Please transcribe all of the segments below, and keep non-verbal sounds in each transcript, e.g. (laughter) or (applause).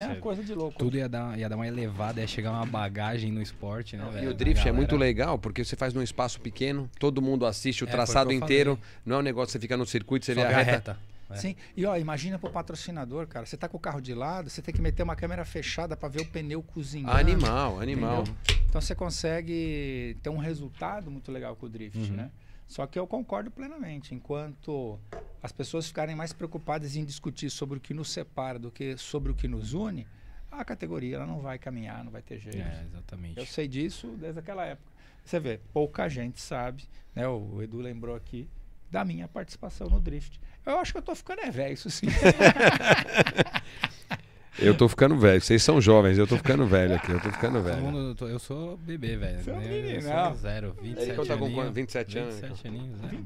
É uma coisa de louco. Tudo né? ia dar, ia dar uma elevada, ia chegar uma bagagem no esporte, né? E o drift é muito legal, porque você faz num espaço pequeno, todo mundo assiste o é, traçado inteiro. Não é um negócio que você fica no circuito, você ele vê a reta. reta. É. Sim, e ó, imagina pro patrocinador, cara. Você tá com o carro de lado, você tem que meter uma câmera fechada para ver o pneu cozinhando. Animal, animal. Entendeu? Então você consegue ter um resultado muito legal com o drift, uhum. né? Só que eu concordo plenamente. Enquanto as pessoas ficarem mais preocupadas em discutir sobre o que nos separa do que sobre o que nos une, a categoria ela não vai caminhar, não vai ter jeito. É, exatamente. Eu sei disso desde aquela época. Você vê, pouca gente sabe, né? O Edu lembrou aqui da minha participação no Drift. Eu acho que eu tô ficando é velho, isso sim. (laughs) Eu tô ficando velho. Vocês são jovens, eu tô ficando velho aqui. Eu tô ficando velho. eu, sou bebê, velho. Você é um menino, não. Zero, 27 Ericão tá com quanto? 27 anos. 27 então. aninhos, né?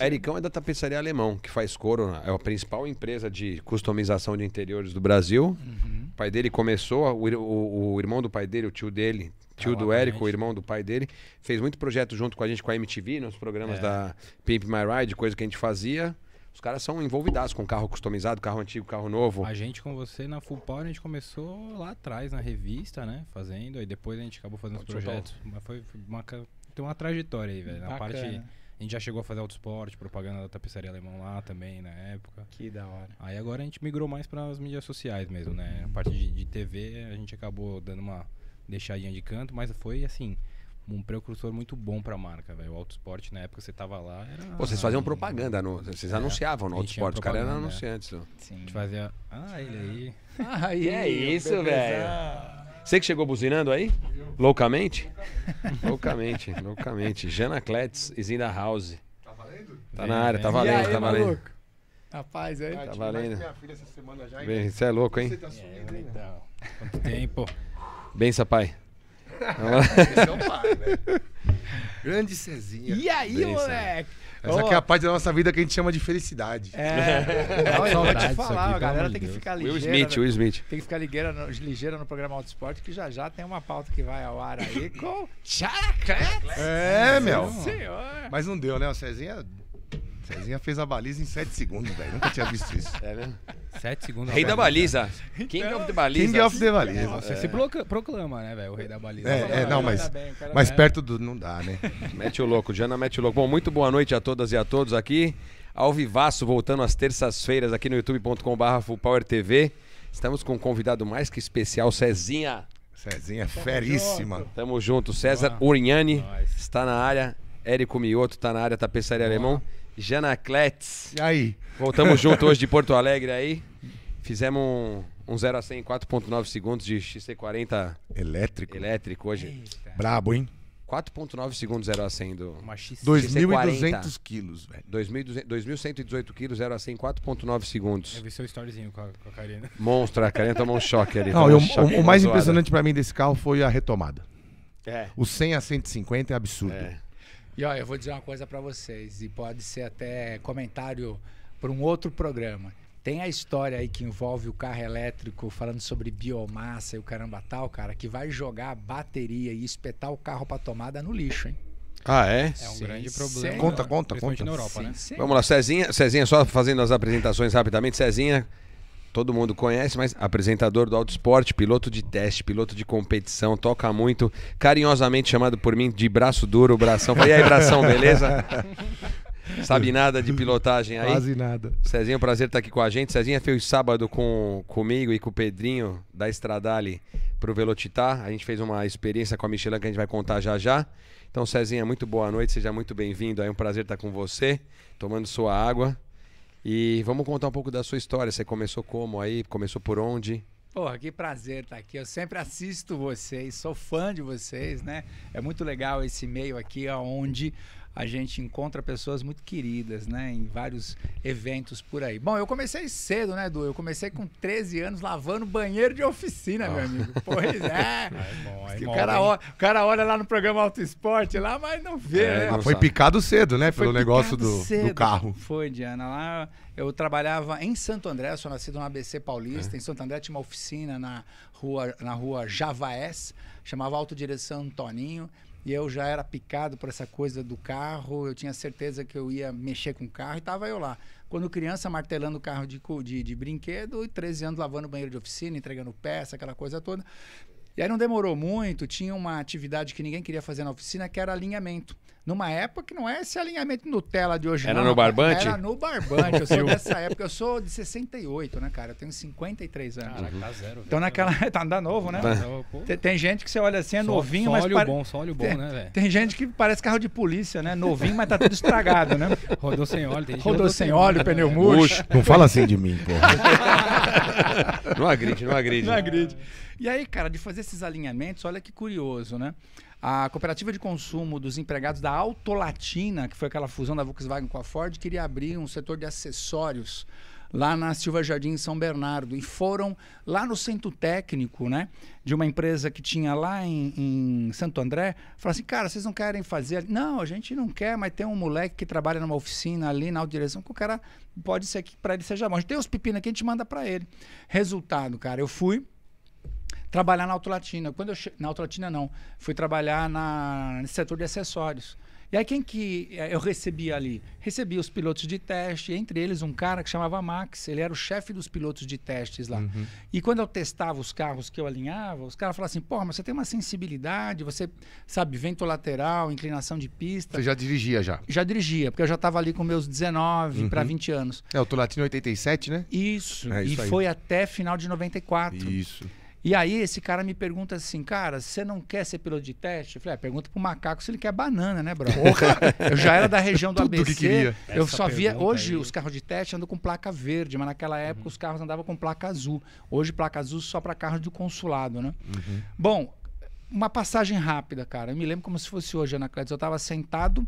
Ericão é da tapeçaria alemão, que faz couro. Né? É a principal empresa de customização de interiores do Brasil. Uhum. O pai dele começou, o, o, o irmão do pai dele, o tio dele, tio do Érico, o irmão do pai dele, fez muito projeto junto com a gente, com a MTV, nos programas é. da Pimp My Ride, coisa que a gente fazia. Os caras são envolvidados com carro customizado, carro antigo, carro novo. A gente com você na Full Power, a gente começou lá atrás na revista, né? Fazendo, aí depois a gente acabou fazendo Pode os projetos. Mas foi uma, tem uma trajetória aí, velho. Na parte. A gente já chegou a fazer autosport, propaganda da tapeçaria alemã lá também na época. Que da hora. Aí agora a gente migrou mais para as mídias sociais mesmo, né? A parte de, de TV a gente acabou dando uma deixadinha de canto, mas foi assim um precursor muito bom para a marca, velho. O Autosport, na época você tava lá, era... Pô, vocês faziam propaganda, no, vocês é, anunciavam no Autosport, os caras eram anunciantes. É. Sim. A gente fazia... Ah, ele aí. Ah, e é (laughs) isso, velho. Ah. Você que chegou buzinando aí? Eu. Loucamente? loucamente, loucamente. Jana Kletz is house. Tá valendo? Tá na área, tá valendo, tá aí, tá valendo. Maluco? Rapaz, é, aí. Ah, tá valendo. Bem, você é louco, hein? Você tá é, então. Quanto tempo. Bença, pai. Esse é o né? Grande Cezinha. E aí, Bem, moleque? Essa aqui é a parte da nossa vida que a gente chama de felicidade. É. (laughs) Não, eu vou te falar, a galera tem que ficar ligeira. Will Smith, Will Smith. Tem que ficar ligeira no, ligeira no programa Auto Esporte, que já já tem uma pauta que vai ao ar aí com Characrets. É, meu. Senhor. Mas não deu, né? O Cezinha Cezinha fez a baliza em 7 segundos, velho. Nunca tinha visto isso. É mesmo? Né? 7 segundos. Rei da baliza. Então, King of the baliza. King of the baliza. Você é. se proclama, né, velho? O rei da baliza. É, é, não, ah, mas, tá mas né? perto do. Não dá, né? Mete o louco, Jana mete o louco. Bom, muito boa noite a todas e a todos aqui. Ao vivaço, voltando às terças-feiras aqui no youtube.com.br TV. Estamos com um convidado mais que especial, Cezinha. Cezinha, é feríssima. Tamo junto. César Urignani está na área. Érico Mioto está na área, tapeçaria alemão. Janacletes. E aí? Voltamos (laughs) junto hoje de Porto Alegre aí. Fizemos um, um 0 a 100 em 4.9 segundos de XC40 elétrico. Elétrico hoje. Eita. Brabo, hein? 4.9 segundos 0 a 100 do XC40. 2.200 quilos, velho. 2.118 quilos 0 a 100 em 4.9 segundos. Eu vi seu storyzinho com a, com a Karina. Monstro, a Karina tomou um choque ali. Não, um choque o, o mais impressionante para mim desse carro foi a retomada. É. O 100 a 150 é absurdo. É. E olha, eu vou dizer uma coisa para vocês, e pode ser até comentário para um outro programa. Tem a história aí que envolve o carro elétrico falando sobre biomassa e o caramba tal, cara, que vai jogar a bateria e espetar o carro para tomada no lixo, hein? Ah, é? É um Sim, grande problema. Conta, conta, conta. na Europa, né? Sim, né? Vamos lá, Cezinha, Cezinha, só fazendo as apresentações rapidamente. Cezinha, todo mundo conhece, mas apresentador do Auto Esporte, piloto de teste, piloto de competição, toca muito, carinhosamente chamado por mim de braço duro, bração. E aí, bração, beleza? (laughs) Sabe nada de pilotagem aí? Quase nada. Cezinha, prazer estar tá aqui com a gente. Cezinha fez sábado com, comigo e com o Pedrinho da Estradale pro Velocitar. A gente fez uma experiência com a Michelin que a gente vai contar já já. Então, Cezinha, muito boa noite, seja muito bem-vindo. É um prazer estar tá com você, tomando sua água. E vamos contar um pouco da sua história. Você começou como aí? Começou por onde? Porra, que prazer estar tá aqui. Eu sempre assisto vocês, sou fã de vocês, né? É muito legal esse meio aqui, onde a gente encontra pessoas muito queridas, né? Em vários eventos por aí. Bom, eu comecei cedo, né, Edu? Eu comecei com 13 anos lavando banheiro de oficina, ah. meu amigo. Pois é. (laughs) Ah, é, bom, é o, cara olha, o, cara olha, lá no programa Auto Esporte, lá, mas não vê, é, né? foi picado cedo, né? Foi pelo negócio do, do, carro. Foi, Diana. Lá eu trabalhava em Santo André, sou nascido no ABC Paulista. É. Em Santo André tinha uma oficina na rua, na rua Javaés, chamava Autodireção Toninho. E eu já era picado por essa coisa do carro, eu tinha certeza que eu ia mexer com o carro e estava eu lá. Quando criança, martelando o carro de, de, de brinquedo e 13 anos lavando banheiro de oficina, entregando peça, aquela coisa toda. E aí não demorou muito, tinha uma atividade que ninguém queria fazer na oficina, que era alinhamento. Numa época que não é esse alinhamento Nutella de hoje. Era não, no barbante? Era no barbante. Eu sou (laughs) dessa época. Eu sou de 68, né, cara? Eu tenho 53 anos. Caraca, tá zero. Então naquela. Né, tá, (laughs) tá, andando novo, né? Tá. tá tem, gente que você olha assim, é só, novinho, só mas. Olha pare... bom, só olha bom, tem, né, velho? Tem gente que parece carro de polícia, né? Novinho, mas tá tudo estragado, né? (laughs) Rodou sem óleo, tem Rodou, rodou sem óleo, pneu murcho. Não fala assim de mim, pô. não agride, não agride. Não agride. E aí, cara, de fazer esses alinhamentos, olha que curioso, né? A cooperativa de consumo dos empregados da Autolatina, que foi aquela fusão da Volkswagen com a Ford, queria abrir um setor de acessórios lá na Silva Jardim, em São Bernardo. E foram lá no centro técnico, né? De uma empresa que tinha lá em, em Santo André. Falaram assim, cara, vocês não querem fazer... Não, a gente não quer, mas tem um moleque que trabalha numa oficina ali na direção que o cara pode ser que para ele seja bom. A gente tem os pepinos aqui, a gente manda para ele. Resultado, cara, eu fui trabalhar na Autolatina. Quando eu che... Na Autolatina não. Fui trabalhar na... no setor de acessórios. E aí quem que é, eu recebi ali? Recebi os pilotos de teste, entre eles um cara que chamava Max, ele era o chefe dos pilotos de testes lá. Uhum. E quando eu testava os carros que eu alinhava, os caras falavam assim, pô, mas você tem uma sensibilidade, você sabe vento lateral, inclinação de pista. Você já dirigia já? Já dirigia, porque eu já estava ali com meus 19 uhum. para 20 anos. É, eu tô lá 87, né? Isso, é, isso e aí. foi até final de 94. Isso. E aí esse cara me pergunta assim, cara, você não quer ser piloto de teste? Eu falei, ah, pergunta pro macaco se ele quer banana, né, brother? eu já era da região do ABC. (laughs) Que Eu Essa só via. Hoje aí. os carros de teste andam com placa verde, mas naquela uhum. época uhum. os carros andavam com placa azul. Hoje placa azul só para carros do consulado, né? Uhum. Bom, uma passagem rápida, cara. Eu me lembro como se fosse hoje, Ana Clédia. Eu estava sentado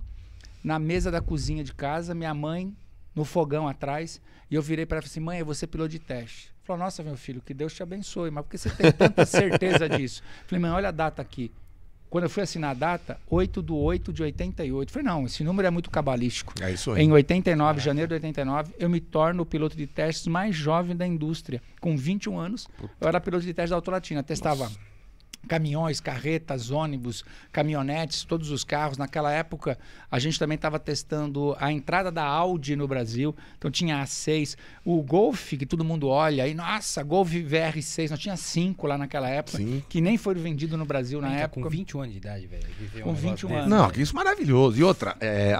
na mesa da cozinha de casa, minha mãe no fogão atrás, e eu virei para ela e falei assim: mãe, eu vou ser piloto de teste. Falou, nossa, meu filho, que Deus te abençoe, mas por que você tem tanta certeza disso? Falei, mãe, olha a data aqui. Quando eu fui assinar a data, 8 de 8 de 88. Falei, não, esse número é muito cabalístico. É isso aí. Em 89, é. janeiro de 89, eu me torno o piloto de testes mais jovem da indústria. Com 21 anos, Puta. eu era piloto de testes da Autolatina. Testava nossa caminhões, carretas, ônibus, caminhonetes, todos os carros. Naquela época, a gente também estava testando a entrada da Audi no Brasil. Então tinha a 6, o Golf, que todo mundo olha aí, nossa, Golf VR6, nós tinha cinco lá naquela época, Sim. que nem foi vendido no Brasil na Eita, época. Com 21 anos de idade, velho. Com um 21 anos. Não, que isso é maravilhoso. E outra, é,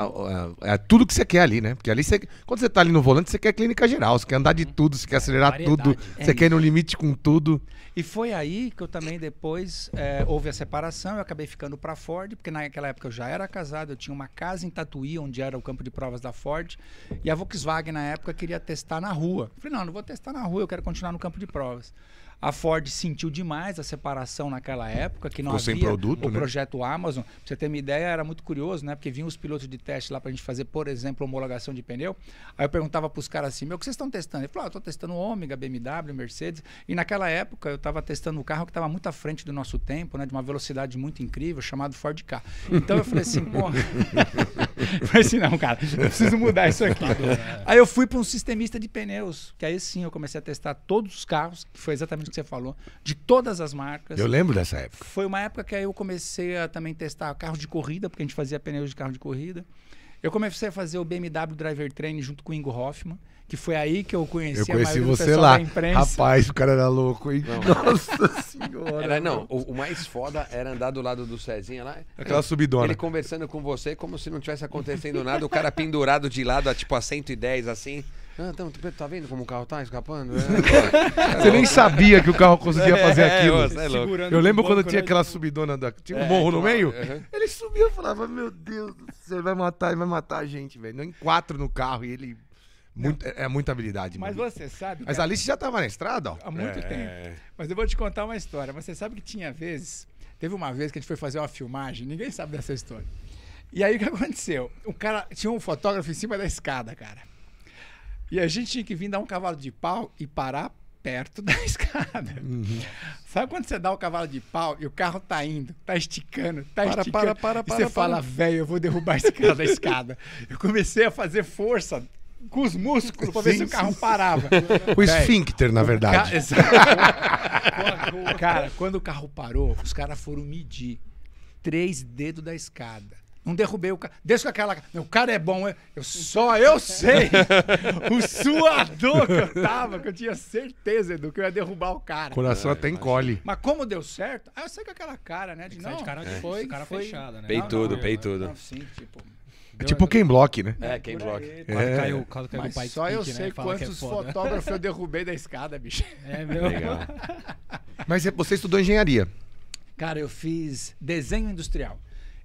é, é tudo que você quer ali, né? Porque ali você, quando você está ali no volante, você quer clínica geral, você quer andar de uhum. tudo, você quer é, acelerar tudo, você é quer ir no limite com tudo. E foi aí que eu também depois é, houve a separação, eu acabei ficando para Ford, porque naquela época eu já era casado, eu tinha uma casa em Tatuí, onde era o campo de provas da Ford, e a Volkswagen na época queria testar na rua. falei, não, não vou testar na rua, eu quero continuar no campo de provas. A Ford sentiu demais a separação naquela época, que não Ficou havia produto, o né? projeto Amazon. Pra você ter uma ideia, era muito curioso, né? Porque vinham os pilotos de teste lá para a gente fazer, por exemplo, homologação de pneu. Aí eu perguntava para os caras assim, meu, o que vocês estão testando? Ele falou, ah, eu estou testando Ômega, BMW, Mercedes. E naquela época eu estava testando um carro que estava muito à frente do nosso tempo, né? De uma velocidade muito incrível, chamado Ford car Então eu falei assim, pô... (laughs) falei assim, não, cara, eu preciso mudar isso aqui. Né? Aí eu fui para um sistemista de pneus, que aí sim eu comecei a testar todos os carros, que foi exatamente que você falou, de todas as marcas. Eu lembro dessa época. Foi uma época que eu comecei a também testar carros de corrida, porque a gente fazia pneus de carro de corrida. Eu comecei a fazer o BMW Driver Training junto com o Ingo Hoffman, que foi aí que eu conheci, eu conheci você lá. Rapaz, o cara era louco, hein? Não. Nossa (laughs) senhora. Era, não, o, o, mais foda era andar do lado do Cezinha lá. Aquela subidona. Ele conversando com você como se não tivesse acontecendo nada, o cara pendurado de lado, a, tipo a 110 assim. Ah, então, tu, tá vendo como o carro tá escapando? É. (laughs) Você nem sabia que o carro conseguia é, fazer é, aquilo. É, eu lembro quando tinha né, aquela tipo- subidona da. Tinha um é, morro no meio. Uhum. Ele subia e falava: Meu Deus, você vai matar, ele vai matar a gente, velho. Em quatro no carro e ele. Muito, é muita habilidade. Mas meu. você sabe. Mas a Alice já estava na estrada, ó. Há muito é. tempo. Mas eu vou te contar uma história. Mas você sabe que tinha vezes. Teve uma vez que a gente foi fazer uma filmagem, ninguém sabe dessa história. E aí o que aconteceu? O cara tinha um fotógrafo em cima da escada, cara. E a gente tinha que vir dar um cavalo de pau e parar perto (laughs) da escada. Uhum. Sabe quando você dá o cavalo de pau e o carro tá indo, tá esticando, tá para, esticando. Para, para, para, e você para, fala, velho, eu vou derrubar esse carro da escada. Eu comecei a fazer força com os músculos para ver se o carro parava. (laughs) O esfíncter, na verdade. Ca... (laughs) cara, quando o carro parou, os caras foram medir três dedos da escada. Não derrubei o cara. Deixa com aquela. O cara é bom. É, eu, só eu sei (laughs) o suador que eu tava, que eu tinha certeza, Edu, que eu ia derrubar o cara. O coração é, até encolhe. Mas como deu certo, aí eu sei com aquela cara, né? De não. De cara, é. foi, cara foi, fechada, né? Pei tudo, pei tudo. É, sim, tipo. É tipo quem block, né? É, quem block. É, é. Caiu, caiu Mas só eu né, sei né? quantos é fotógrafos eu derrubei da escada, bicho. É, meu. Legal. (laughs) Mas você estudou engenharia? Cara, eu fiz desenho industrial.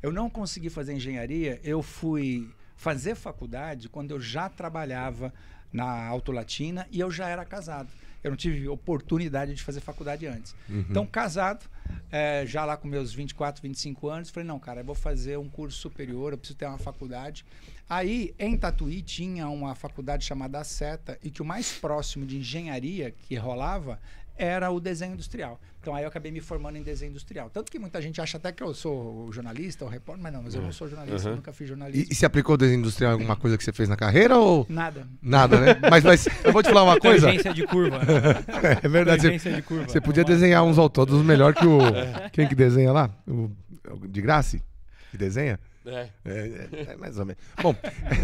Eu não consegui fazer engenharia, eu fui fazer faculdade quando eu já trabalhava na Autolatina e eu já era casado. Eu não tive oportunidade de fazer faculdade antes. Uhum. Então, casado, é, já lá com meus 24, 25 anos, falei: não, cara, eu vou fazer um curso superior, eu preciso ter uma faculdade. Aí, em Tatuí, tinha uma faculdade chamada Seta, e que o mais próximo de engenharia que rolava era o desenho industrial. Então aí eu acabei me formando em desenho industrial. Tanto que muita gente acha até que eu sou jornalista ou repórter, mas não, mas eu não uhum. sou jornalista, uhum. nunca fiz jornalista. E, e se aplicou desenho industrial em alguma coisa que você fez na carreira ou. Nada. Nada, né? mas, mas eu vou te falar uma (laughs) coisa. Agência de curva. (laughs) é verdade. Você, de curva. você podia desenhar uns autônomos melhor que o. (laughs) É. Quem que desenha lá? O, de Graça? Que desenha? É. É, é, é. mais ou menos. Bom,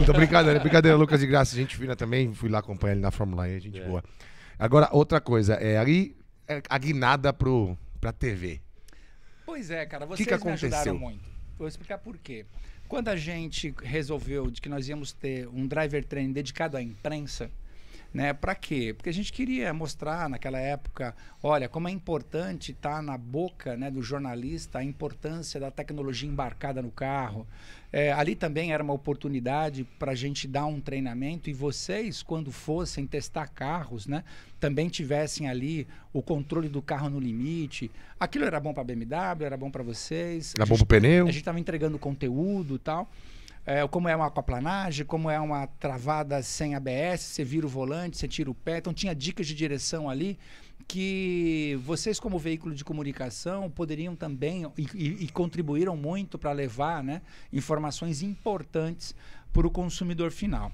tô brincadeira, brincadeira, Lucas de Graça, A gente fina também, fui lá acompanhar ele na Fórmula E, gente é. boa. Agora, outra coisa, é, aí é, a guinada pro, pra TV? Pois é, cara, vocês que que aconteceu? me ajudaram muito. Vou explicar por quê. Quando a gente resolveu de que nós íamos ter um driver train dedicado à imprensa, né? Para quê? Porque a gente queria mostrar naquela época, olha, como é importante estar tá na boca né, do jornalista a importância da tecnologia embarcada no carro. É, ali também era uma oportunidade para a gente dar um treinamento e vocês, quando fossem testar carros, né, também tivessem ali o controle do carro no limite. Aquilo era bom para a BMW, era bom para vocês. Era bom para o pneu. A gente estava entregando conteúdo e tal é, como é uma aquaplanagem, como é uma travada sem ABS, você vira o volante, você tira o pé. Então tinha dicas de direção ali que vocês como veículo de comunicação poderiam também e, e, e contribuíram muito para levar né, informações importantes para o consumidor final.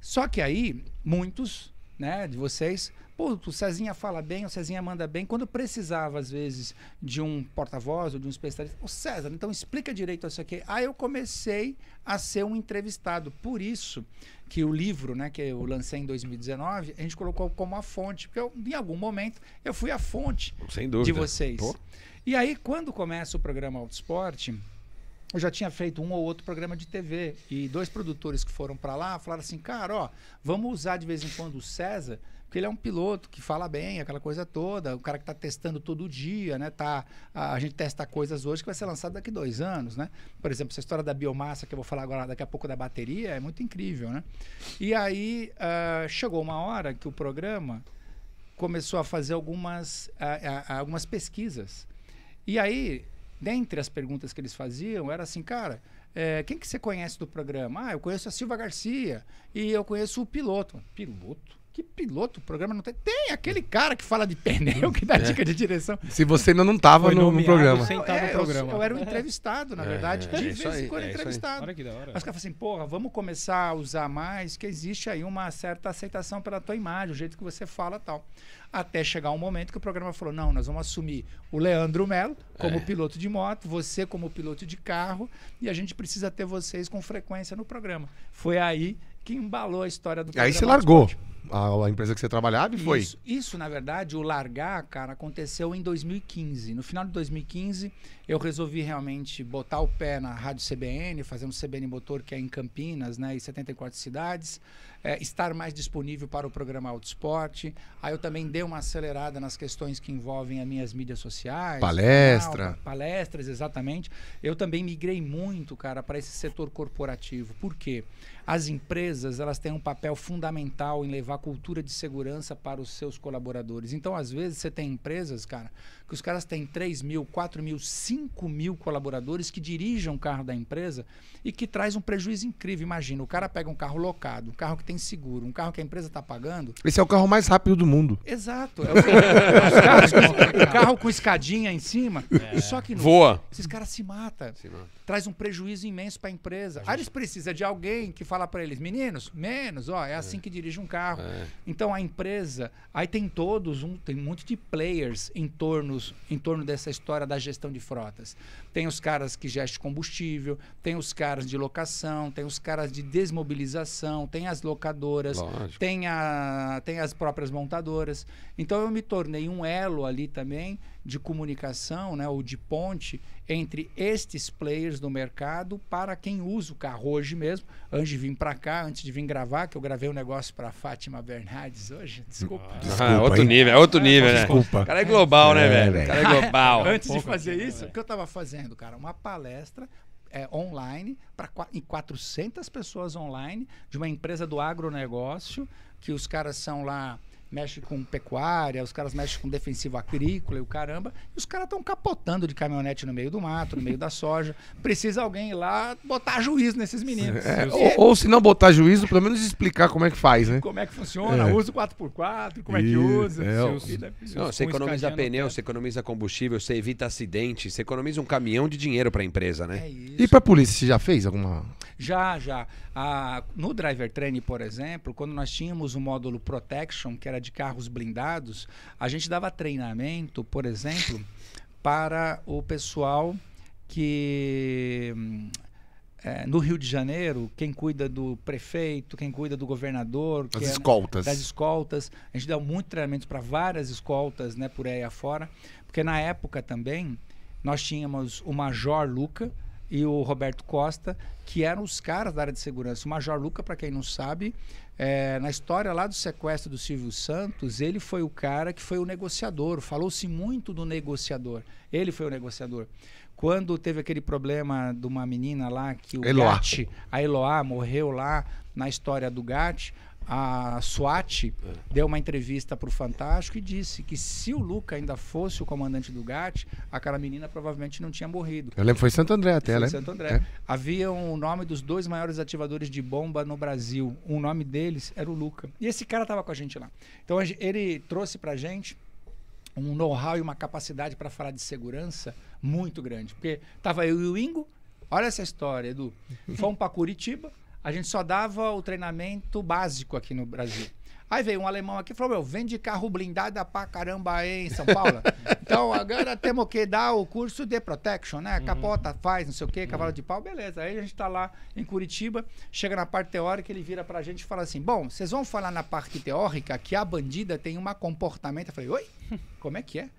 Só que aí muitos né, de vocês Pô, o Cezinha fala bem, o Cezinha manda bem. Quando precisava, às vezes, de um porta-voz ou de um especialista, o César, então explica direito isso aqui. Aí eu comecei a ser um entrevistado. Por isso que o livro, né, que eu lancei em 2019, a gente colocou como a fonte, porque eu, em algum momento eu fui a fonte de vocês. Pô. E aí, quando começa o programa Autosport, eu já tinha feito um ou outro programa de TV. E dois produtores que foram para lá falaram assim: cara, ó, vamos usar de vez em quando o César porque ele é um piloto que fala bem, aquela coisa toda, o cara que está testando todo dia, né? Tá, a, a, gente testa coisas hoje que vai ser lançado daqui dois anos, né? Por exemplo, essa história da biomassa que eu vou falar agora daqui a pouco da bateria é muito incrível, né? E aí uh, chegou uma hora que o programa começou a fazer algumas, uh, uh, algumas pesquisas. E aí, dentre as perguntas que eles faziam, era assim, cara, é, quem que você conhece do programa? Ah, eu conheço a Silva Garcia e eu conheço o piloto. Piloto? Que piloto o programa não tem? Tem aquele cara que fala de pneu, que dá é. dica de direção. Se você ainda não estava no, no, programa. no é, programa. Eu, eu, era um entrevistado, na é, verdade. É, de vez em quando entrevistado. Olha que da hora. Mas o cara assim, porra, vamos começar a usar mais, que existe aí uma certa aceitação pela tua imagem, o jeito que você fala tal. Até chegar um momento que o programa falou: não, nós vamos assumir o Leandro Melo como é. piloto de moto, você como piloto de carro, e a gente precisa ter vocês com frequência no programa. Foi aí que embalou a história do programa. Aí se largou. Esporte a, a, empresa que você trabalhava e foi? Isso, isso, na verdade, o largar, cara, aconteceu em 2015. No final de 2015, eu resolvi realmente botar o pé na Rádio CBN, fazer um CBN Motor, que é em Campinas, né, e 74 cidades, é, estar mais disponível para o programa Auto Esporte. Aí eu também dei uma acelerada nas questões que envolvem as minhas mídias sociais. Palestra. Canal, palestras, exatamente. Eu também migrei muito, cara, para esse setor corporativo. Por quê? Porque as empresas elas têm um papel fundamental em levar cultura de segurança para os seus colaboradores. Então, às vezes, você tem empresas, cara, que os caras têm 3 mil, 4 mil, 5 mil colaboradores que dirigem o carro da empresa e que traz um prejuízo incrível. Imagina, o cara pega um carro locado, um carro que tem seguro, um carro que a empresa está pagando. Esse é o carro mais rápido do mundo. Exato. É o, (laughs) com, o carro com escadinha em cima. É. Só que Voa. esses caras se matam. Se mata. Traz um prejuízo imenso para a empresa. Aí eles precisam de alguém que fala para eles, meninos, menos, ó, é, é. assim é. que dirige um carro. É. Então a empresa, aí tem todos, um, tem um monte de players em torno em torno dessa história da gestão de frotas. Tem os caras que gestem combustível, tem os caras de locação, tem os caras de desmobilização, tem as locadoras, tem, a, tem as próprias montadoras. Então eu me tornei um elo ali também de comunicação, né, ou de ponte entre estes players do mercado para quem usa o carro hoje mesmo. Antes de vir para cá, antes de vir gravar, que eu gravei um negócio para Fátima Bernardes hoje. Desculpa. Ah, Desculpa ah, outro hein? nível, é outro nível, ah, né? Desculpa. O cara é global, né, é, né, velho? O né? cara é global. (laughs) antes de fazer isso, o que eu estava fazendo, cara? Uma palestra é, online para 400 pessoas online de uma empresa do agronegócio, que os caras são lá mexe com pecuária, os caras mexem com defensivo agrícola e o caramba. E os caras estão capotando de caminhonete no meio do mato, no meio da soja. Precisa alguém ir lá botar juízo nesses meninos. É, é, ou, ou, se não botar juízo, pelo menos explicar como é que faz, né? Como é que funciona, é. o 4x4, como é que usa. É, seus, é não, você economiza pneu, você economiza combustível, você evita acidente, você economiza um caminhão de dinheiro para a empresa, né? É isso. E para a polícia, você já fez alguma... Já, já. A, no driver training, por exemplo, quando nós tínhamos o módulo protection, que era de carros blindados, a gente dava treinamento, por exemplo, para o pessoal que é, no Rio de Janeiro, quem cuida do prefeito, quem cuida do governador, das é, né, escoltas. É, das escoltas. A gente dava muito treinamento para várias escoltas né, por aí afora, porque na época também nós tínhamos o Major Luca, e o Roberto Costa, que eram os caras da área de segurança. O Major Luca, para quem não sabe, é, na história lá do sequestro do Silvio Santos, ele foi o cara que foi o negociador. Falou-se muito do negociador. Ele foi o negociador. Quando teve aquele problema de uma menina lá que o Eloá. Gatti, a Eloá morreu lá na história do Gatti, a SWAT é. deu uma entrevista para o Fantástico e disse que se o Luca ainda fosse o comandante do GAT, aquela menina provavelmente não tinha morrido. Eu lembro, foi Santo André até, foi né? Santo André. É. Havia o um nome dos dois maiores ativadores de bomba no Brasil. O um nome deles era o Luca. E esse cara estava com a gente lá. Então ele trouxe para a gente um know-how e uma capacidade para falar de segurança muito grande. Porque tava eu e o Ingo, olha essa história, Edu. Fomos para Curitiba a gente só dava o treinamento básico aqui no Brasil. Aí veio um alemão aqui e falou: Meu, vende carro blindado pra caramba aí em São Paulo. (laughs) então agora temos que dar o curso de protection, né? Uhum. Capota, faz, não sei o quê, uhum. cavalo de pau, beleza. Aí a gente tá lá em Curitiba, chega na parte teórica, ele vira pra gente e fala assim: Bom, vocês vão falar na parte teórica que a bandida tem um comportamento. Eu falei: Oi? (laughs) Como é que é?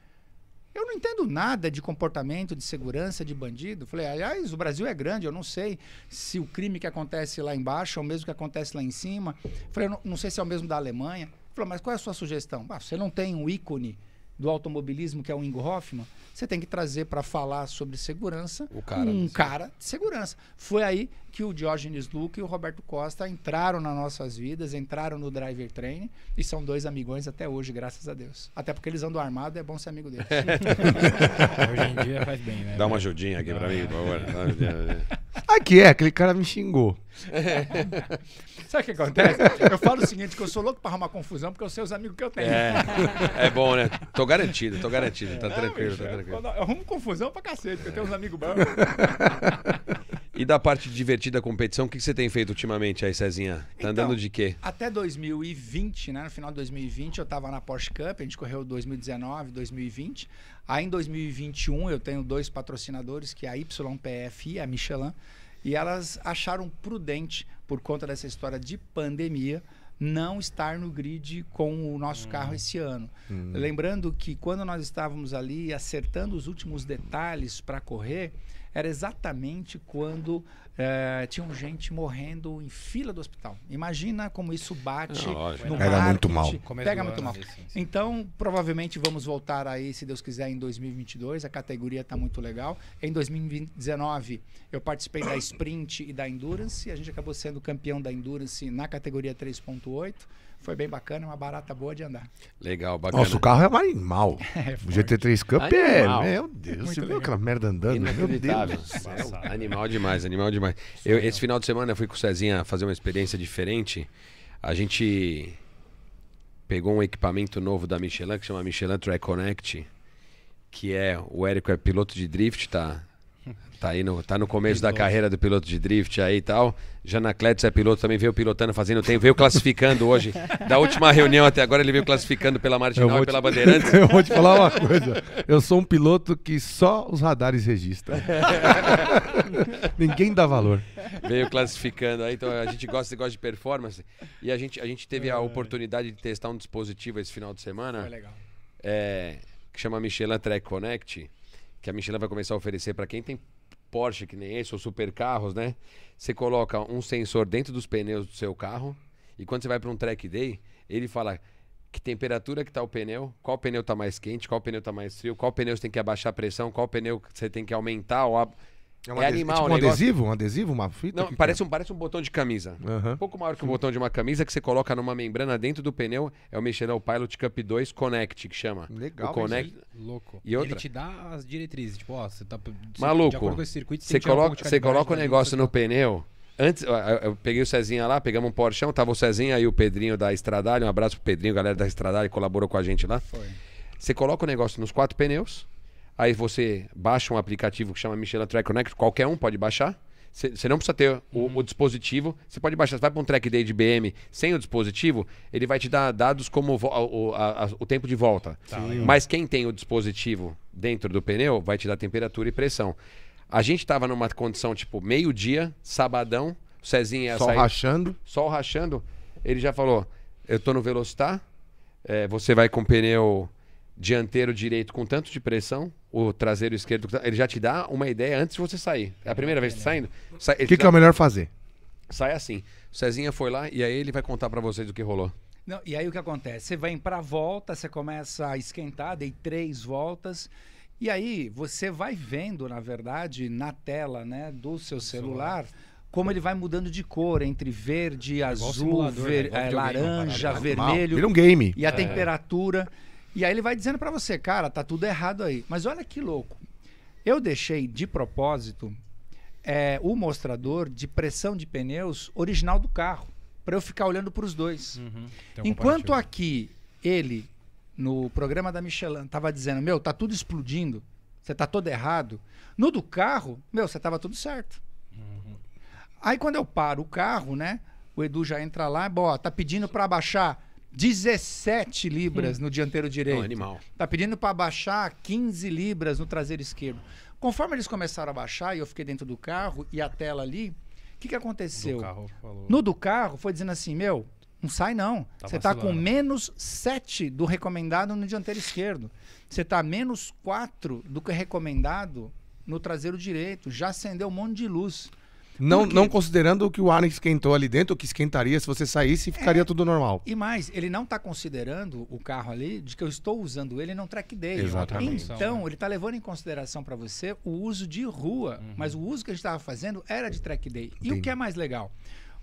Eu não entendo nada de comportamento, de segurança, de bandido. Falei, aliás, o Brasil é grande, eu não sei se o crime que acontece lá embaixo é o mesmo que acontece lá em cima. Falei, não, não sei se é o mesmo da Alemanha. Falei, mas qual é a sua sugestão? Ah, você não tem um ícone do automobilismo, que é o Ingo Hoffmann? você tem que trazer para falar sobre segurança cara um cara de segurança. Foi aí que o Diógenes Luca e o Roberto Costa entraram nas nossas vidas, entraram no driver train e são dois amigões até hoje, graças a Deus. Até porque eles andam armados, é bom ser amigo deles. (laughs) hoje em dia faz bem, né? Dá uma ajudinha aqui para mim, por favor. Aqui é, aquele cara me xingou. (laughs) Sabe o que acontece? Eu falo o seguinte, que eu sou louco pra arrumar confusão, porque eu sei os amigos que eu tenho. É, é bom, né? Tô garantido, tô garantido, tá tranquilo, bicho, tá tranquilo. Eu arrumo confusão pra cacete, porque eu tenho uns amigos bons. E da parte divertida partir da competição, o que você tem feito ultimamente aí, Cezinha? Tá então, andando de quê? Até 2020, né? No final de 2020, eu tava na Porsche Cup, a gente correu 2019, 2020. Aí em 2021 eu tenho dois patrocinadores, que é a YPF e a Michelin. E elas acharam prudente, por conta dessa história de pandemia, não estar no grid com o nosso hum. carro esse ano. Hum. Lembrando que quando nós estávamos ali acertando os últimos detalhes para correr, era exatamente quando é, eh, tinham gente morrendo em fila do hospital. Imagina como isso bate Não, ah, no Era muito mal. Pega muito mal. Então, provavelmente vamos voltar aí, se Deus quiser, em 2022. A categoria está muito legal. Em 2019, eu participei da Sprint e da Endurance. A gente acabou sendo campeão da Endurance na categoria 3.8. Foi bem bacana, uma barata boa de andar. Legal, bacana. Nossa, o carro é animal. (laughs) É, o GT3 Cup é, animal. é. Meu Deus, Muito você viu aquela merda andando? Meu Deus. animal demais, animal demais. Eu, esse final de semana eu fui com o Cezinha fazer uma experiência diferente. A gente pegou um equipamento novo da Michelin, que chama Michelin Track Connect, que é. O Érico é piloto de drift, tá? Tá aí no, tá no começo da carreira do piloto de drift aí e tal. Janacletes é piloto, também veio pilotando, fazendo tempo, veio classificando hoje. Da última reunião até agora ele veio classificando pela Marginal e pela te... Bandeirantes. (laughs) eu vou te falar uma coisa. Eu sou um piloto que só os radares registram. (laughs) Ninguém dá valor. Veio classificando aí, então a gente gosta, gosta de performance. E a gente, a gente teve a oportunidade de testar um dispositivo esse final de semana. Foi legal. É, que chama Michelin Track Connect. Que a Michelin vai começar a oferecer para quem tem Porsche que nem esse, ou supercarros, né? Você coloca um sensor dentro dos pneus do seu carro e quando você vai para um track day, ele fala que temperatura que tá o pneu, qual pneu tá mais quente, qual pneu tá mais frio, qual pneu você tem que abaixar a pressão, qual pneu você tem que aumentar ou é, um é, é animal, é tipo um negócio. adesivo? Um adesivo? Uma fita? Não, que parece, que é? um, parece um botão de camisa. Uhum. Um pouco maior que o um botão de uma camisa que você coloca numa membrana dentro do pneu. É o Michelin Pilot Cup 2 Connect, que chama. Legal, o Connect. louco. E outra? Ele te dá as diretrizes. Tipo, ó, você tá. Maluco. Você, circuito, você, você coloca, um você coloca o negócio no tá- pneu. Antes, eu peguei o Cezinha lá, pegamos um Porchão, tava o Cezinha e o Pedrinho da Estradalha. Um abraço pro Pedrinho, galera da Estradalha, colaborou com a gente lá. Foi. Você coloca o negócio nos quatro pneus Aí você baixa um aplicativo que chama Michelin Track Connect, qualquer um pode baixar. Você não precisa ter o, uhum. o dispositivo. Você pode baixar. Você vai para um track day de BM sem o dispositivo, ele vai te dar dados como o, o, a, o tempo de volta. Tá, Mas quem tem o dispositivo dentro do pneu vai te dar temperatura e pressão. A gente estava numa condição tipo meio-dia, sabadão, o Cezinha ia sol sair, rachando. Sol rachando. Ele já falou: Eu tô no Velocitar, é, você vai com pneu dianteiro direito com tanto de pressão, o traseiro esquerdo, ele já te dá uma ideia antes de você sair. É a primeira vez que saindo. O que, que é o melhor fazer? Sai assim. O Cezinha foi lá e aí ele vai contar para vocês o que rolou. Não, e aí o que acontece? Você vem para volta, você começa a esquentar, dei três voltas. E aí você vai vendo, na verdade, na tela né, do seu celular como ele vai mudando de cor entre verde, é azul, né? ver, é, né? é, laranja, vermelho. Vira um game. E a é. temperatura. E aí ele vai dizendo para você, cara, tá tudo errado aí. Mas olha que louco. Eu deixei de propósito é, o mostrador de pressão de pneus original do carro, para eu ficar olhando para os dois. Uhum. Um Enquanto aqui ele no programa da Michelin tava dizendo, meu, tá tudo explodindo, você tá todo errado. No do carro, meu, você tava tudo certo. Uhum. Aí quando eu paro o carro, né? O Edu já entra lá, bó, tá pedindo para abaixar. 17 libras hum. no dianteiro é direito. Não, animal. Tá pedindo para baixar 15 libras no traseiro esquerdo. Conforme eles começaram a baixar e eu fiquei dentro do carro e a tela ali, o que, que aconteceu? Do no do carro foi dizendo assim, meu, não sai não. Tá você está com menos 7 do recomendado no dianteiro esquerdo. Você está menos 4 do que recomendado no traseiro direito. Já acendeu um monte de luz. Não, não considerando que o ar esquentou ali dentro, que esquentaria se você saísse, ficaria é. tudo normal. E mais, ele não está considerando o carro ali de que eu estou usando ele não day. Exatamente. Então, ele está levando em consideração para você o uso de rua, uhum. mas o uso que a gente estava fazendo era de track day E o que é mais legal?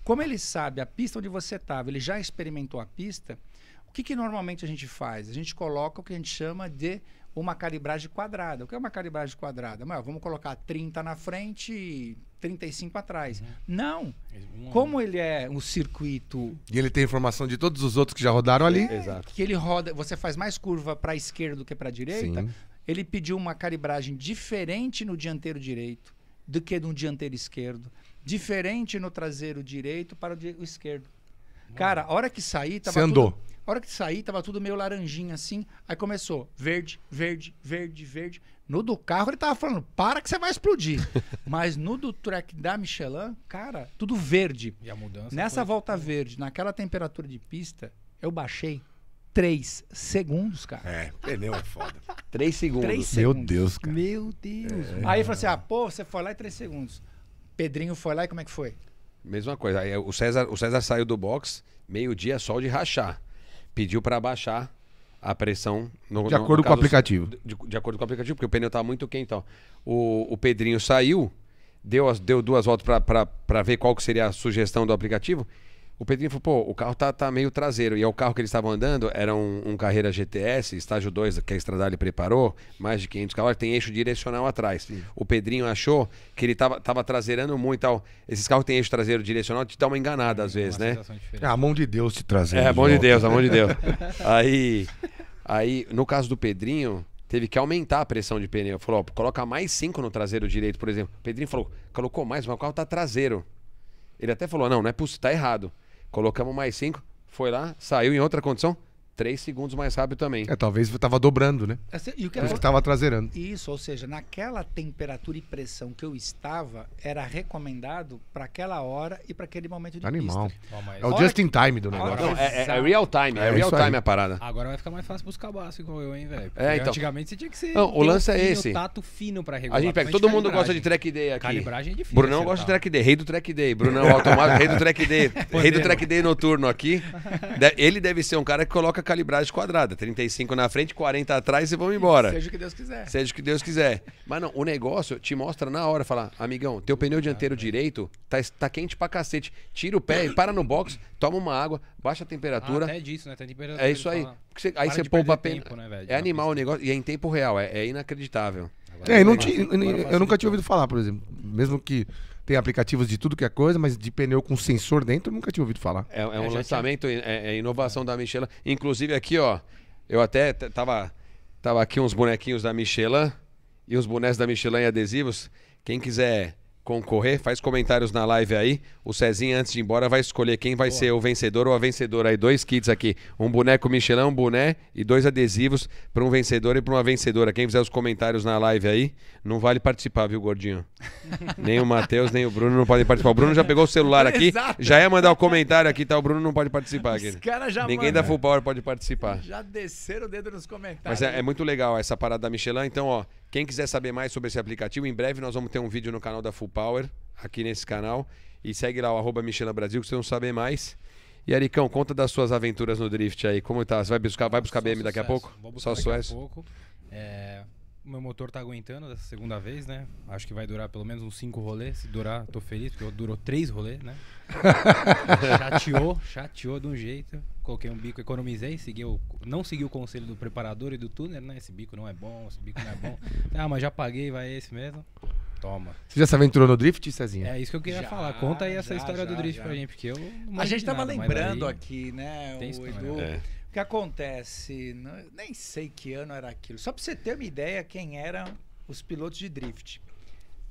Como ele sabe a pista onde você estava, ele já experimentou a pista, o que, que normalmente a gente faz? A gente coloca o que a gente chama de uma calibragem quadrada. O que é uma calibragem quadrada? Mas, vamos colocar 30 na frente e 35 atrás. Uhum. Não. É Como ele é um circuito. E ele tem informação de todos os outros que já rodaram ali. É, Exato. Que ele roda. Você faz mais curva para a esquerda do que para a direita. Sim. Ele pediu uma calibragem diferente no dianteiro direito do que no dianteiro esquerdo. Diferente no traseiro direito para o esquerdo. Cara, a hora que saí, tava. Você andou. Tudo... A hora que saí, tava tudo meio laranjinha assim. Aí começou verde, verde, verde, verde. No do carro ele tava falando, para que você vai explodir. (laughs) Mas no do track da Michelin, cara, tudo verde. E a mudança. Nessa foi... volta verde, naquela temperatura de pista, eu baixei 3 segundos, cara. É, pneu é foda. 3 segundos. (laughs) segundos. Meu Deus, cara. Meu Deus. É. Aí eu falei assim: ah, pô, você foi lá em 3 segundos. Pedrinho foi lá e como é que foi? Mesma coisa. Aí o César, o César saiu do box, meio-dia, sol de rachar. Pediu para baixar a pressão no, De acordo no, com o aplicativo. De, de, acordo com o aplicativo, porque o pneu estava muito quente. então O, o Pedrinho saiu, deu, deu duas voltas para ver qual que seria a sugestão do aplicativo. O Pedrinho falou, pô, o carro tá, tá meio traseiro. E é o carro que eles estavam andando, era um, um Carreira GTS, estágio 2, que a Estradale preparou, mais de 500 cavalos, tem eixo direcional atrás. Sim. O Pedrinho achou que ele tava, tava traseirando muito. Tal. Esses carros têm eixo traseiro direcional, te dá uma enganada às vezes, né? É, a mão de Deus te trazer. É, a mão de, de Deus, a mão de Deus. (laughs) aí, aí, no caso do Pedrinho, teve que aumentar a pressão de pneu. Falou, ó, coloca mais 5 no traseiro direito, por exemplo. O Pedrinho falou, colocou mais, mas o carro tá traseiro. Ele até falou, não, não é possível, tá errado. Colocamos mais cinco, foi lá, saiu em outra condição, três segundos mais rápido também. É, talvez estava dobrando, né? É, Essa, e o que estava traseirando. Isso, ou seja, naquela temperatura e pressão que eu estava, era recomendado para aquela hora e para aquele momento de Animal. Pista. É o just in time do negócio. Não, é, é, é real time, é, é real time a parada. Agora vai ficar mais fácil buscar baço igual eu, hein, velho? É, então. Antigamente você tinha que ser. Não, o lance um é esse. tato fino para regular. A gente pega, todo mundo gosta de track day aqui. Calibragem é difícil. Brunão gosta de tá? track day, rei do track day. Brunão automático, rei do track day. rei do track day noturno aqui. Ele deve ser um cara que coloca calibragem quadrada. 35 na frente, 40 atrás e vamos embora. Seja o que Deus quiser. Seja o que Deus quiser. Mas não, o negócio te mostra na hora, falar, amigão, teu pneu dianteiro direito tá, tá quente pra cacete. Tira o pé, para no box, toma uma água, baixa a temperatura. Ah, até é disso, né? Tem temperatura é isso aí. Você, aí você poupa tempo, né, velho, É animal o negócio. E é em tempo real, é, é inacreditável. é, não te, eu, eu nunca tinha ouvido falar, por exemplo. Mesmo que tem aplicativos de tudo que é coisa, mas de pneu com sensor dentro, nunca tinha ouvido falar. É, é, é um lançamento, é, é, inovação da Michelin. Inclusive aqui, ó, eu até tava, tava aqui uns bonequinhos da Michelin e uns bonecos da Michelin em adesivos. Quem quiser concorrer, faz comentários na live aí. O Cezinho antes de ir embora, vai escolher quem vai Boa. ser o vencedor ou a vencedora. Aí, dois kits aqui: um boneco Michelin, um boné e dois adesivos para um vencedor e para uma vencedora. Quem fizer os comentários na live aí, não vale participar, viu, gordinho? (laughs) nem o Matheus, nem o Bruno não podem participar. O Bruno já pegou o celular aqui, Exato. já ia mandar o um comentário aqui, tá? O Bruno não pode participar aqui. Ninguém manda. da Full Power pode participar. Já desceram o dedo nos comentários. Mas é, é muito legal essa parada da Michelin, então, ó. Quem quiser saber mais sobre esse aplicativo, em breve nós vamos ter um vídeo no canal da Full Power, aqui nesse canal. E segue lá o arroba Michela Brasil, que vocês vão saber mais. E Aricão, conta das suas aventuras no Drift aí. Como tá? Você vai buscar, vai buscar BM daqui a pouco? Vou buscar Só daqui a pouco. É, meu motor tá aguentando dessa segunda vez, né? Acho que vai durar pelo menos uns cinco rolês. Se durar, tô feliz, porque durou três rolês, né? (laughs) chateou, chateou de um jeito. Coloquei um bico, economizei, segui o, não segui o conselho do preparador e do túnel, né? Esse bico não é bom, esse bico não é bom. (laughs) ah, mas já paguei, vai esse mesmo. Toma. Você já se aventurou no drift, Cezinha? É isso que eu queria já, falar. Conta aí essa já, história já, do drift pra gente, porque eu. a gente tava nada, lembrando aí... aqui, né? Tem o Edu. É que acontece? Nem sei que ano era aquilo. Só para você ter uma ideia quem eram os pilotos de drift.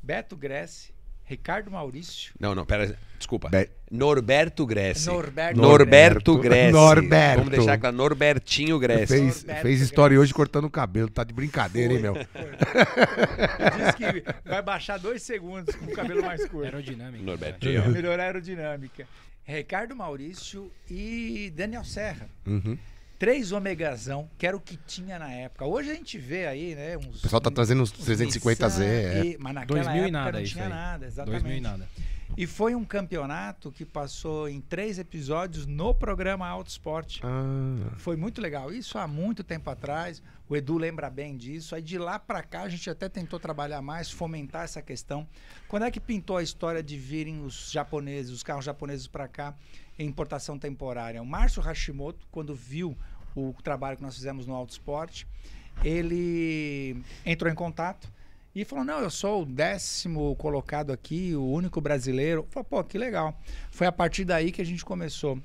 Beto Gressi, Ricardo Maurício. Não, não, pera, desculpa. Be Norberto Gressi. Norberto, Norberto Gressi. Norberto. Vamos deixar claro, Norbertinho Gressi. Fez, Norberto fez história Gressi. hoje cortando o cabelo, tá de brincadeira, foi, hein, meu? Diz que vai baixar dois segundos com o cabelo mais curto. Aerodinâmica. Norbertinho. Melhor aerodinâmica. Ricardo Maurício e Daniel Serra. Uhum. Três ômegazão, que era o que tinha na época. Hoje a gente vê aí, né? Uns, o pessoal tá trazendo uns 350Z. É. E, mas naquela 2000 época e nada, não tinha nada, exatamente. 2000 e nada. E foi um campeonato que passou em três episódios no programa Auto Esporte. Ah. Foi muito legal. Isso há muito tempo atrás. O Edu lembra bem disso. Aí de lá para cá a gente até tentou trabalhar mais, fomentar essa questão. Quando é que pintou a história de virem os japoneses, os carros japoneses para cá? em importação temporária. O Márcio Hashimoto, quando viu o trabalho que nós fizemos no Auto Esporte, ele entrou em contato e falou: Não, eu sou o décimo colocado aqui, o único brasileiro. Falei, pô, que legal. Foi a partir daí que a gente começou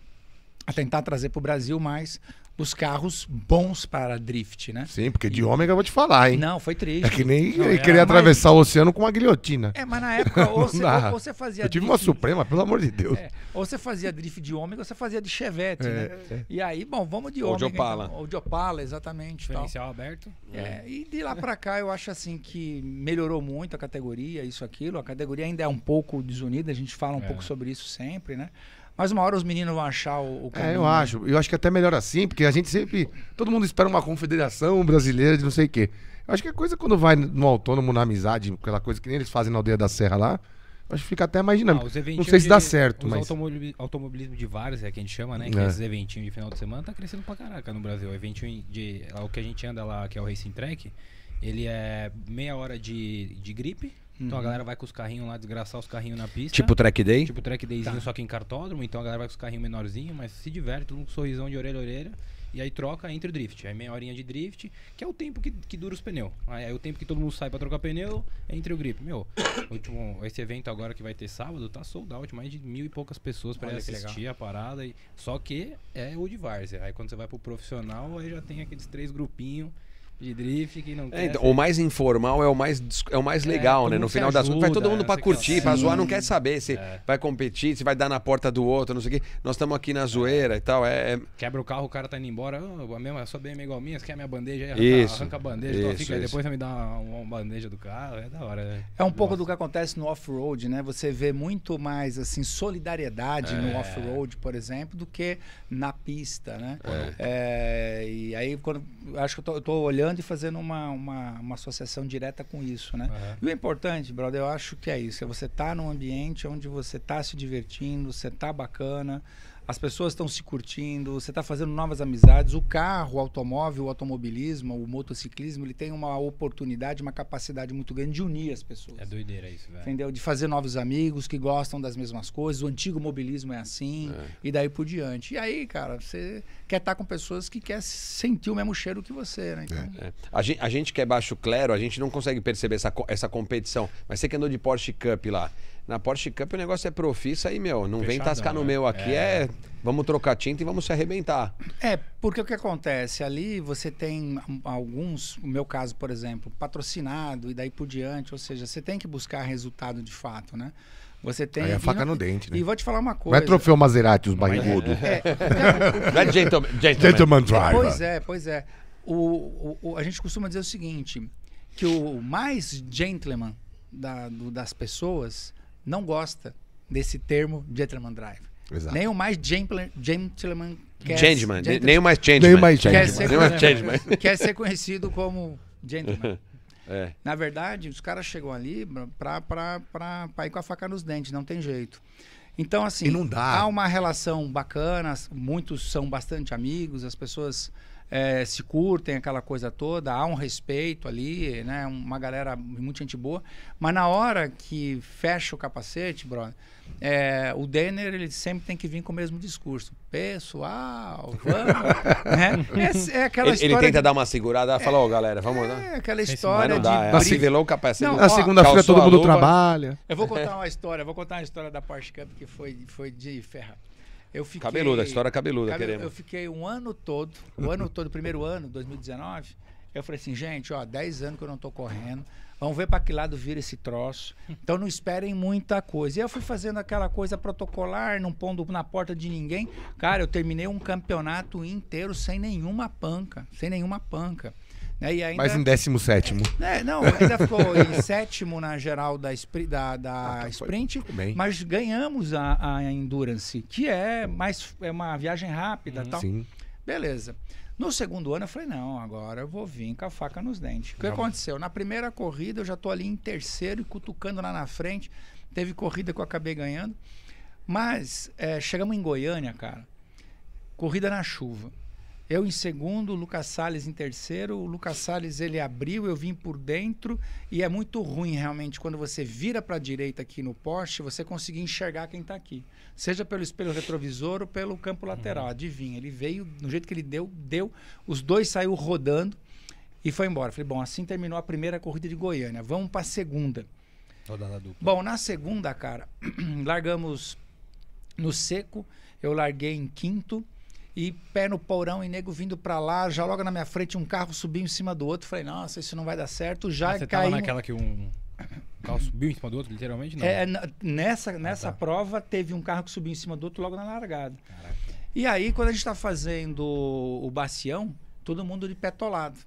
a tentar trazer para o Brasil mais os carros bons para drift, né? Sim, porque de e... ômega eu vou te falar, hein? Não, foi triste. É que nem não, queria atravessar mais... o oceano com uma guilhotina. É, mas na época, ou, (laughs) você, fazia. Eu tive drift... uma Suprema, pelo amor de Deus. É, ou você fazia drift de ômega ou você fazia de Chevette, é, né? É. E aí, bom, vamos de ômega. Ou de então. Opala. Então, ou de Opala, exatamente. Diferencial tal. aberto. É, e de lá para cá, eu acho assim que melhorou muito a categoria, isso, aquilo. A categoria ainda é um pouco desunida, a gente fala um é. pouco sobre isso sempre, né? Mas uma hora os meninos vão achar o, o é, caminho, É, eu né? acho. Eu acho que é até melhor assim, porque a gente sempre. Todo mundo espera uma confederação brasileira de não sei o quê. Eu acho que a coisa quando vai no autônomo, na amizade, aquela coisa que nem eles fazem na aldeia da Serra lá, acho que fica até mais dinâmico. Ah, não sei se de, dá certo, os mas. Automobilismo, automobilismo de vários é que a gente chama, né? Que é. esses eventinhos de final de semana tá crescendo pra caraca no Brasil. O eventinho de. O que a gente anda lá, que é o Racing Track, ele é meia hora de, de gripe então a uhum. galera vai com os carrinhos lá, desgraçar os carrinhos na pista. Tipo track day? Tipo track dayzinho, tá. só que em cartódromo. Então a galera vai com os carrinhos menorzinhos, mas se diverte, todo mundo com um sorrisão de orelha a orelha. E aí troca entre o drift. Aí meia horinha de drift, que é o tempo que, que dura os pneus. Aí é o tempo que todo mundo sai pra trocar pneu, é entre o grip. Meu, último, esse evento agora que vai ter sábado, tá sold out, mais de mil e poucas pessoas pra assistir a parada. E, só que é o de várzea. Aí quando você vai pro profissional, aí já tem aqueles três grupinhos de drift, quem não é, quer. É, então, o mais informal é o mais, é o mais é, legal, é, né? No final ajuda, das contas, vai todo mundo é, para curtir, para zoar, não quer saber se é. vai competir, se vai dar na porta do outro, não sei o quê. Nós estamos aqui na zoeira e tal. É, Quebra o carro, o cara tá indo embora. Oh, a mesma, sua BM é igual a minha, você quer a minha bandeja? Arranca, isso, arranca a bandeja, então isso, fica, isso. depois você me dá uma, uma, bandeja do carro. É da hora, né? É um Nossa. pouco do que acontece no off-road, né? Você vê muito mais, assim, solidariedade no off-road, por exemplo, do que na pista, né? e aí, quando. Acho que eu tô, eu tô olhando e fazendo uma, uma, uma associação direta com isso, né? Uhum. E o importante, brother, eu acho que é isso. É você está tá num ambiente onde você está se divertindo, você está bacana, as pessoas estão se curtindo, você está fazendo novas amizades. O carro, o automóvel, o automobilismo, o motociclismo, ele tem uma oportunidade, uma capacidade muito grande de unir as pessoas. É doideira isso, velho. Entendeu? De fazer novos amigos que gostam das mesmas coisas. O antigo mobilismo é assim, é. e daí por diante. E aí, cara, você quer estar tá com pessoas que quer sentir o mesmo cheiro que você, né? Então... É. É. A, gente, a gente que é baixo clero, a gente não consegue perceber essa, essa competição. Mas você que andou de Porsche Cup lá, na Porsche Cup o negócio é profissa aí, meu. Não Fechadão, vem tascar no né? meu aqui, é... é... Vamos trocar tinta e vamos se arrebentar. É, porque o que acontece? Ali você tem alguns, o meu caso, por exemplo, patrocinado e daí por diante, ou seja, você tem que buscar resultado de fato, né? Você tem. Aí é a faca não, no dente, né? E vou te falar uma coisa. Não é troféu Maserati, os é barrigudos. (laughs) É, é, (laughs) não é gentleman, gentleman é, driver. Pois é, pois é. O, o, a gente costuma dizer o seguinte: que o mais gentleman da, do, das pessoas não gosta desse termo gentleman drive. Exato. Nem o mais gentleman, gentleman, quer, gentleman, Nem o mais gentleman. Nem o mais gentleman. Quer ser, (laughs) Quer ser conhecido como gentleman. (laughs) É. Na verdade, os caras chegam ali para ir com a faca nos dentes, não tem jeito. Então, assim, há uma relação bacana, muitos são bastante amigos, as pessoas é, se curtem, aquela coisa toda, há um respeito ali, né? Uma galera, muita gente boa. Mas na hora que fecha o capacete, brother, é, o Denner, ele sempre tem que vir com o mesmo discurso. Pessoal, (laughs) vamos. é, é, aquela ele, história. Ele tenta de... dar uma segurada é. falou fala, ó, galera, vamos lá. É aquela história. Mas não dá, de é. o capacete. Não, na segunda-feira todo mundo trabalha. Eu vou contar uma história, vou contar uma história da Porsche Cup que foi, foi de ferra. Eu fiquei, cabeluda, história cabeluda, cabel... queremos. Eu fiquei um ano todo, o ano todo, primeiro ano, 2019, eu falei assim, gente, ó, 10 anos que eu não tô correndo, vamos ver para que lado vira esse troço. Então não esperem muita coisa. E eu fui fazendo aquela coisa protocolar, não pondo na porta de ninguém. Cara, eu terminei um campeonato inteiro sem nenhuma panca, sem nenhuma panca. Né? E ainda, Mas em 17. É, não, ainda ficou em (laughs) sétimo na geral da, da, da ah, tá, sprint, mas ganhamos a, a, Endurance, que é mais é uma viagem rápida hum, tal. Sim. Beleza. No segundo ano eu falei, não, agora eu vou vir com a faca nos dentes. O que não. aconteceu? Na primeira corrida eu já tô ali em terceiro e cutucando lá na frente. Teve corrida que eu acabei ganhando. Mas é, chegamos em Goiânia, cara. Corrida na chuva eu em segundo, o Lucas Salles em terceiro. O Lucas Salles ele abriu, eu vim por dentro e é muito ruim realmente quando você vira para a direita aqui no poste, você conseguir enxergar quem está aqui, seja pelo espelho retrovisor ou pelo campo uhum. lateral. Uhum. Adivinha, ele veio no jeito que ele deu, deu. Os dois saiu rodando e foi embora. Falei, bom, assim terminou a primeira corrida de Goiânia. Vamos para a segunda. Rodada dupla. Bom, na segunda, cara, (clears throat) largamos no seco. Eu larguei em quinto e pé no porão e nego vindo para lá, já logo na minha frente um carro subiu em cima do outro. Falei, nossa, isso não vai dar certo. Já ah, você caiu. naquela que um carro subiu em cima do outro, literalmente? Não. É, nessa nessa ah, tá. prova teve um carro que subiu em cima do outro logo na largada. Caraca. E aí, quando a gente está fazendo o bacião, todo mundo de pé tolado.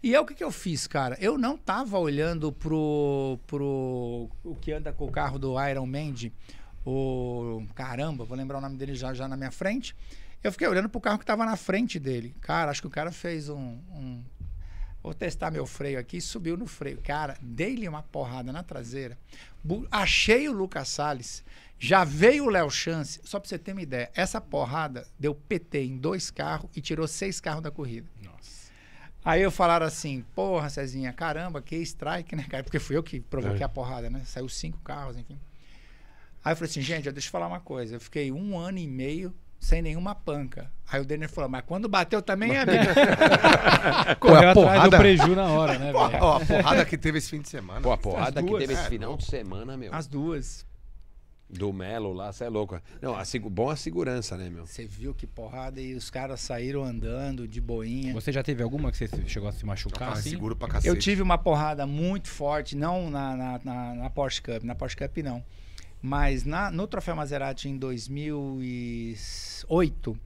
E eu, é o que, que eu fiz, cara? Eu não tava olhando pro, pro o que anda com o carro do Iron Man, o caramba, vou lembrar o nome dele já, já na minha frente. Eu fiquei olhando pro carro que tava na frente dele. Cara, acho que o cara fez um. um... Vou testar meu freio aqui. Subiu no freio. Cara, dei-lhe uma porrada na traseira. Achei o Lucas Salles. Já veio o Léo Chance. Só pra você ter uma ideia. Essa porrada deu PT em dois carros e tirou seis carros da corrida. Nossa. Aí eu falaram assim, porra, Cezinha, caramba, que strike, né, cara? Porque fui eu que provoquei é. a porrada, né? Saiu cinco carros, enfim. Aí eu falei assim, gente, deixa eu falar uma coisa. Eu fiquei um ano e meio sem nenhuma panca. Aí o Denner falou, mas quando bateu também é (laughs) mesmo. Correu a porrada... do preju na hora, né, velho? Ó, a porrada que teve esse fim de semana. Pô, a porrada que teve esse é, final de semana, meu. As duas. Do Melo lá, você é louco. Não, a, bom a segurança, né, meu? Você viu que porrada e os caras saíram andando de boinha. Você já teve alguma que você chegou a se machucar? Assim? seguro pra cacete. Eu tive uma porrada muito forte, não na, na, na, na Porsche Cup. Na Porsche Cup, não. Mas na, no Troféu Maserati em 2008,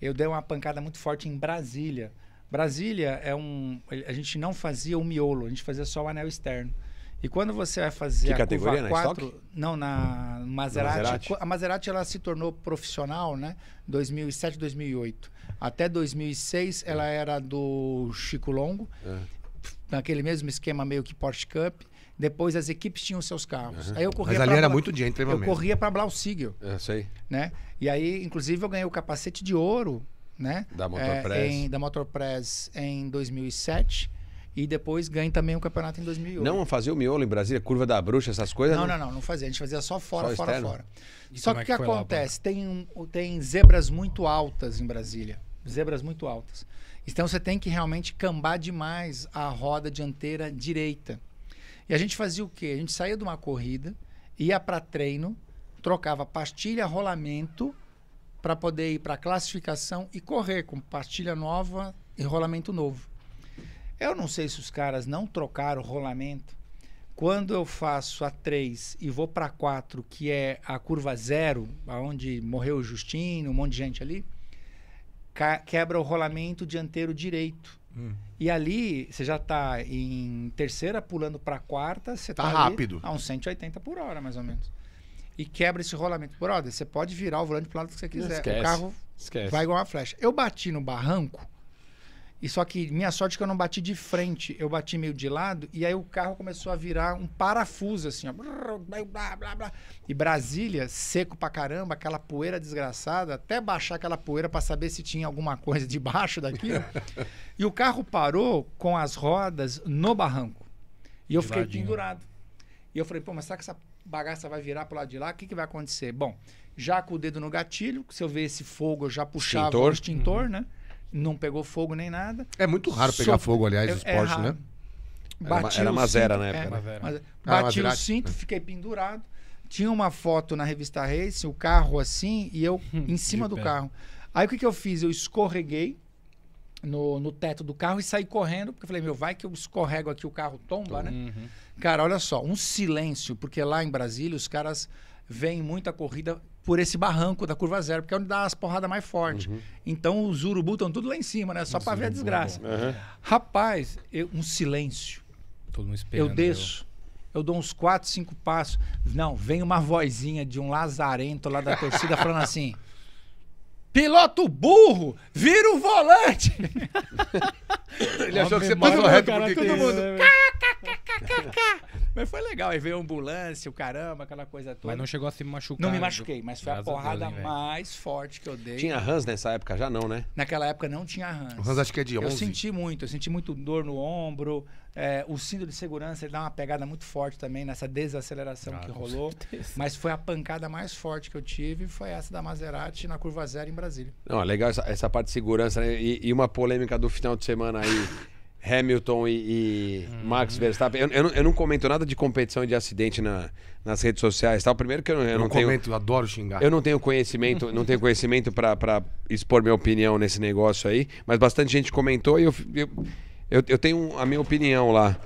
eu dei uma pancada muito forte em Brasília. Brasília é um. A gente não fazia o miolo, a gente fazia só o anel externo. E quando você vai fazer que a categoria, curva 4, na não, na Maserati, Maserati, a Maserati ela se tornou profissional, né? 2007, 2008. Até 2006 ela era do Chico Longo. É. Naquele mesmo esquema meio que Porsche Cup. Depois as equipes tinham seus carros. Uhum. Aí eu corria Mas ali pra, era muito dia, Eu corria para Blausiegel. Eu é, sei. Né? E aí, inclusive, eu ganhei o capacete de ouro, né? Da Motorpress. É, em, da Motorpress em 2007. E depois ganhei também o campeonato em 2008. Não fazia o miolo em Brasília, curva da bruxa, essas coisas? Não, né? não, não, não, fazia. A gente fazia só fora, só fora, externo? fora. E só que é o que, acontece? Lá, tem, tem zebras muito altas em Brasília. Zebras muito altas. Então você tem que realmente cambar demais a roda dianteira direita. E a gente fazia o quê? A gente saía de uma corrida, ia para treino, trocava pastilha, rolamento para poder ir para classificação e correr com pastilha nova e rolamento novo. Eu não sei se os caras não trocaram o rolamento. Quando eu faço a 3 e vou para 4, que é a curva zero, aonde morreu o Justino, um monte de gente ali, quebra o rolamento dianteiro direito. Hum. E ali, você já está em terceira, pulando para quarta, você está tá, tá rápido. a uns 180 por hora, mais ou menos. E quebra esse rolamento. Brother, você pode virar o volante para o lado que você quiser. Esquece. O carro Esquece. vai igual uma flecha. Eu bati no barranco, e só que minha sorte é que eu não bati de frente, eu bati meio de lado e aí o carro começou a virar um parafuso assim, ó, blá, blá, blá, E Brasília, seco pra caramba, aquela poeira desgraçada, até baixar aquela poeira para saber se tinha alguma coisa debaixo daquilo. (laughs) e o carro parou com as rodas no barranco. E eu de fiquei pendurado. E eu falei, pô, mas será que essa bagaça vai virar pro lado de lá? O que, que vai acontecer? Bom, já com o dedo no gatilho, se eu ver esse fogo, eu já puxava extintor. o extintor, uhum. né? não pegou fogo nem nada. É muito raro pegar fogo, aliás, é, no é esporte, né? é né? Bati era Mazera na época. né? bati o cinto, fiquei pendurado. Tinha uma foto na revista Race, o carro assim, e eu (laughs) em cima do pé. carro. Aí o que, que eu fiz? Eu escorreguei no, no teto do carro e saí correndo, porque eu falei, meu, vai que eu escorrego aqui, o carro tomba, Tom, né? Uhum. Cara, olha só, um silêncio, porque lá em Brasília os caras veem muita corrida por esse barranco da curva zero, porque é onde dá as porradas mais fortes. Uhum. Então os urubu estão tudo lá em cima, né? Só para ver a desgraça. Uhum. Rapaz, eu, um silêncio. Todo mundo esperando. Eu desço. Eu... eu dou uns quatro, cinco passos. Não, vem uma vozinha de um lazarento lá da torcida falando assim: Piloto burro, vira o volante! (laughs) Ele achou que você passou reto porque todo mundo. Cá, cá, mas foi legal. Aí veio a ambulância, o caramba, aquela coisa toda. Mas não chegou a se machucar. Não me né, machuquei, mas foi a porrada Deus, mais forte que eu dei. Tinha Hans nessa época já não, né? Naquela época não tinha Hans. O Hans acho que é de 11. Eu senti muito, eu senti muito dor no ombro. É, o cinto de segurança ele dá uma pegada muito forte também nessa desaceleração ah, que rolou. Certeza. Mas foi a pancada mais forte que eu tive, foi essa da Maserati na curva zero em Brasília. Não, é legal essa, essa parte de segurança né? e, e uma polêmica do final de semana aí. Hamilton e, e hum. Max Verstappen. Eu, eu, não, eu, não, comento nada de competição e de acidente na, nas redes sociais, tal. Primeiro que eu, eu não, tenho, eu adoro xingar. Eu não tenho conhecimento, não tenho conhecimento para expor minha opinião nesse negócio aí, mas bastante gente comentou e eu eu, tenho a minha opinião lá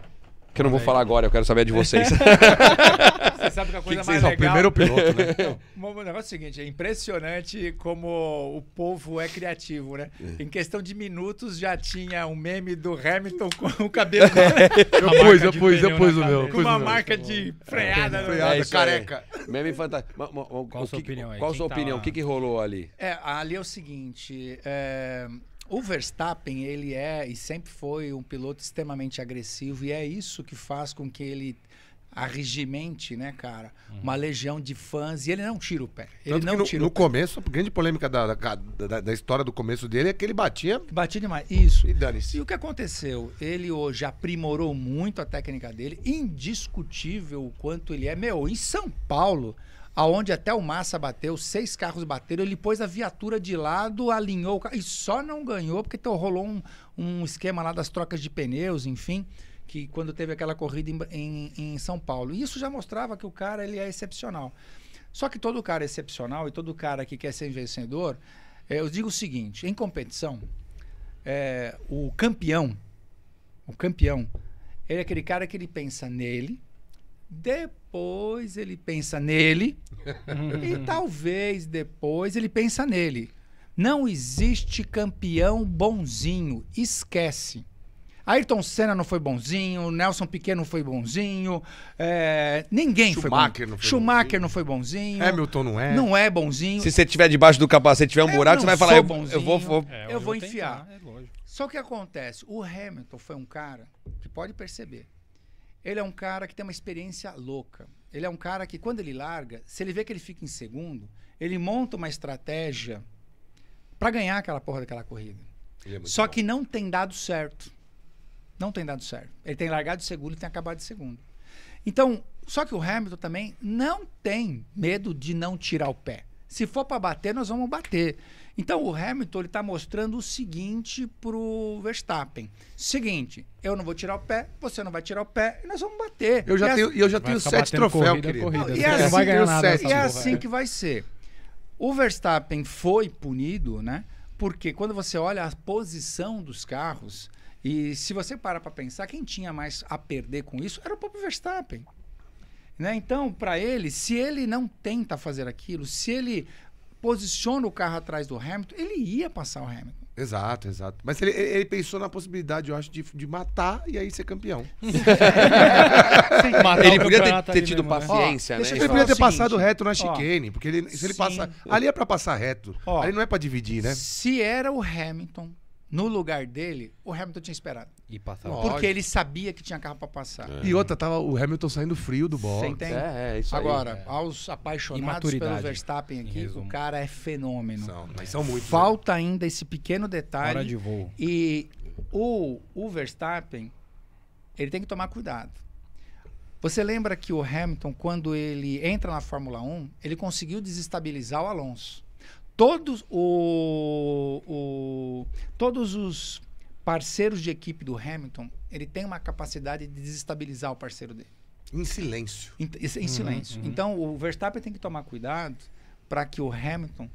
que eu não vou falar agora. Eu quero saber de vocês. (laughs) Você sabe é que a coisa que que mais legal... É o primeiro piloto, né? Não, o negócio é o seguinte, é impressionante como o povo é criativo, né? É. Em questão de minutos já tinha um meme do Hamilton com o cabelo... É. (laughs) eu pus, eu pus, eu pus o meu. Com uma marca de é. freada. Freada, careca. Meme fantástico. Qual a sua opinião aí? Qual a sua tá opinião? O que rolou ali? É, ali é o seguinte... O Verstappen, ele é e sempre foi um piloto extremamente agressivo e é isso que faz com que ele arregimente, né, cara? Uhum. Uma legião de fãs e ele não tira o pé. Ele Tanto não no, tira no começo, a grande polêmica da, da, da, da, história do começo dele é que ele batia. Batia demais, isso. E dane-se. E o que aconteceu? Ele hoje aprimorou muito a técnica dele, indiscutível o quanto ele é. Meu, em São Paulo, aonde até o Massa bateu, seis carros bateram, ele pôs a viatura de lado, alinhou o carro, e só não ganhou porque então, rolou um, um esquema lá das trocas de pneus, enfim que quando teve aquela corrida em, em, em, São Paulo. E isso já mostrava que o cara ele é excepcional. Só que todo cara excepcional e todo cara que quer ser vencedor, é, eu digo o seguinte: em competição, é, o campeão, o campeão, ele é aquele cara que ele pensa nele, depois ele pensa nele (laughs) e talvez depois ele pensa nele. Não existe campeão bonzinho, esquece. Ayrton Senna não foi bonzinho, Nelson Piquet não foi bonzinho, é, ninguém Schumacher foi bonzinho. Não foi Schumacher bonzinho. não foi bonzinho. Hamilton não é. Não é bonzinho. Se você tiver debaixo do capacete tiver um buraco, você vai falar, eu, eu, vou, vou é, eu, eu, vou enfiar. É Só que acontece, o Hamilton foi um cara que pode perceber. Ele é um cara que tem uma experiência louca. Ele é um cara que, quando ele larga, se ele vê que ele fica em segundo, ele monta uma estratégia para ganhar aquela porra daquela corrida. É Só bom. que não tem dado certo. Não tem dado certo. Ele tem largado de segundo e tem acabado de segundo. Então, só que o Hamilton também não tem medo de não tirar o pé. Se for para bater, nós vamos bater. Então o Hamilton ele tá mostrando o seguinte pro Verstappen. Seguinte, eu não vou tirar o pé, você não vai tirar o pé, e nós vamos bater. Eu já e é tenho, eu já tenho sete troféus, querido. Corrida, não, e é vai assim ganhar nada, e é assim que vai ser. O Verstappen foi punido, né? Porque quando você olha a posição dos carros, e se você para para pensar, quem tinha mais a perder com isso era o próprio Verstappen. Né? Então, para ele, se ele não tenta fazer aquilo, se ele posiciona o carro atrás do Hamilton, ele ia passar o Hamilton. Exato, exato. Mas ele, ele pensou na possibilidade, eu acho, de, de matar e aí ser campeão. (laughs) ele podia ter, ter tido mesmo, né? paciência, ó, né? Ele podia ter seguinte, passado reto na chicane, ó, porque ele, se ele sim. passa. Ali é para passar reto. Ó, ali não é para dividir, né? Se era o Hamilton no lugar dele, o Hamilton tinha esperado. E passava. Porque ele sabia que tinha carro para passar. É. E outra, tava o Hamilton saindo frio do box. Você É, é isso Agora, aí, é. aos apaixonados pelo Verstappen aqui, o cara é fenômeno. São, mas são muitos. Né? Falta né? ainda esse pequeno detalhe. Hora de voo. E o, o Verstappen, ele tem que tomar cuidado. Você lembra que o Hamilton, quando ele entra na Fórmula 1, ele conseguiu desestabilizar o Alonso todos, o, o, todos os parceiros de equipe do Hamilton, ele tem uma capacidade de desestabilizar o parceiro dele. Em silêncio. Em, em uhum, silêncio. Uhum. Então, o Verstappen tem que tomar cuidado para que o Hamilton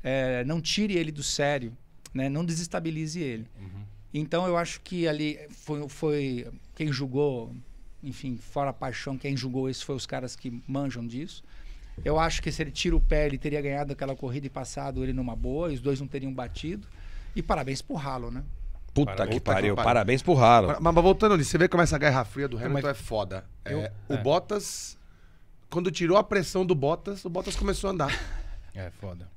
é, não tire ele do sério, né? não desestabilize ele. Uhum. Então, eu acho que ali foi, foi quem julgou, enfim, fora a paixão, quem julgou isso foi os caras que manjam disso. Eu acho que se ele tira o pé, ele teria ganhado aquela corrida e passado ele numa boa, os dois não teriam batido. E parabéns pro Ralo, né? Puta, Puta que, pariu. que parabéns pro Ralo. Mas, mas, voltando ali, você vê como essa guerra fria do Hamilton mas... é foda. É, eu... o é. Bottas, quando tirou a pressão do Bottas, o Bottas começou a andar. (laughs) É, foda.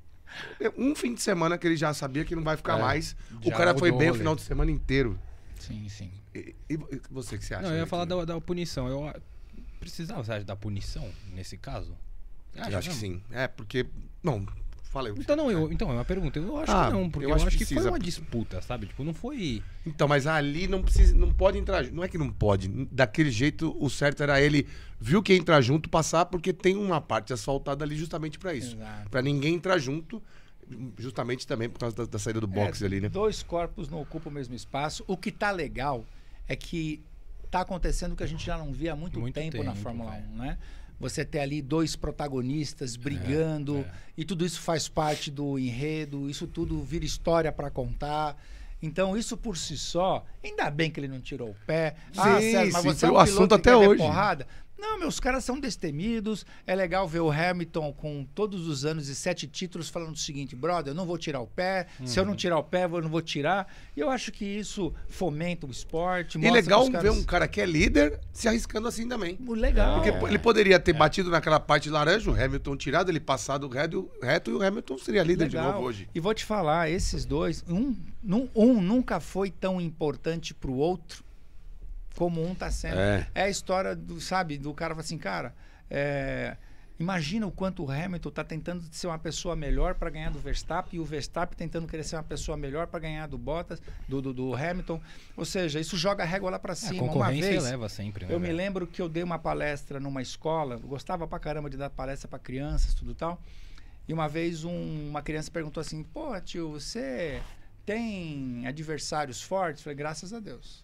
Um fim de semana que ele já sabia que não vai ficar é, mais. O cara foi bem o final de semana inteiro. Sim, sim. E, e você que você acha? Não, eu ia né, falar da, da, punição. Eu precisava, você acha, da punição nesse caso? Acho, acho que sim. É, porque. Não, falei. Então, não, eu, é. então, é uma pergunta. Eu acho ah, que não, porque eu, eu acho, acho que, que, foi uma disputa, sabe? Tipo, não foi. Então, mas ali não precisa. Não pode entrar. Não é que não pode. Daquele jeito, o certo era ele, viu que ia entrar junto, passar, porque tem uma parte asfaltada ali justamente para isso. para ninguém entrar junto justamente também por causa da, da saída do é, boxe é, ali, né? Dois corpos não ocupam o mesmo espaço. O que tá legal é que tá acontecendo o que a gente já não via há muito, muito tempo, tempo, na Fórmula 1, né? você ter ali dois protagonistas é, brigando, é, é. e tudo isso faz parte do enredo, isso tudo vira história para contar. Então, isso por si só, ainda bem que ele não tirou o pé. Ah, sim, ah, César, mas sim, você é um o assunto até hoje. Porrada. Não, meus caras são destemidos. É legal ver o Hamilton com todos os anos e sete títulos falando o seguinte, brother, eu não vou tirar o pé. Uhum. Se eu não uhum. tirar o pé, eu não vou tirar. E eu acho que isso fomenta o esporte. E é legal caras... ver um cara que é líder se arriscando assim também. Legal. Porque é. ele poderia ter é. batido naquela parte laranja, o Hamilton tirado, ele passado reto, reto e o Hamilton seria líder legal. de novo hoje. E vou te falar, esses dois, um, um nunca foi tão importante para o outro como um está sendo. É. é. a história do, sabe, do cara assim, cara, é, imagina o quanto o Hamilton está tentando ser uma pessoa melhor para ganhar do Verstappen e o Verstappen tentando querer ser uma pessoa melhor para ganhar do Bottas, do, do, do, Hamilton. Ou seja, isso joga a régua lá para cima. É, a concorrência uma vez, sempre. Né, eu velho? me lembro que eu dei uma palestra numa escola, gostava pra caramba de dar palestra para crianças, tudo tal. E uma vez um, uma criança perguntou assim: pô, tio, você tem adversários fortes? Eu falei, graças a Deus.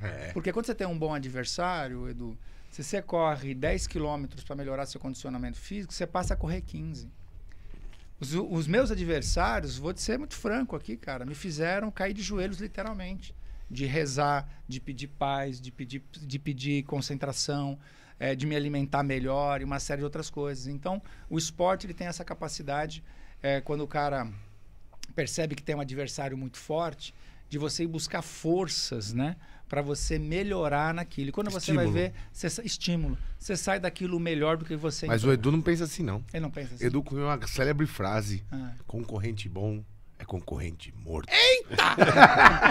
É. Porque quando você tem um bom adversário, Edu, se você corre 10 quilômetros para melhorar seu condicionamento físico, você passa a correr 15. Os, os, meus adversários, vou te ser muito franco aqui, cara, me fizeram cair de joelhos literalmente. De rezar, de pedir paz, de pedir, de pedir concentração, é, de me alimentar melhor e uma série de outras coisas. Então, o esporte ele tem essa capacidade, é, quando o cara percebe que tem um adversário muito forte, de você ir buscar forças, né? para você melhorar naquilo. E quando estímulo. você vai ver, você, estímulo. Você sai daquilo melhor do que você. Mas entrou. o Edu não pensa assim, não. Ele não pensa assim. Edu com uma célebre frase: ah. concorrente bom, é concorrente morto. Eita!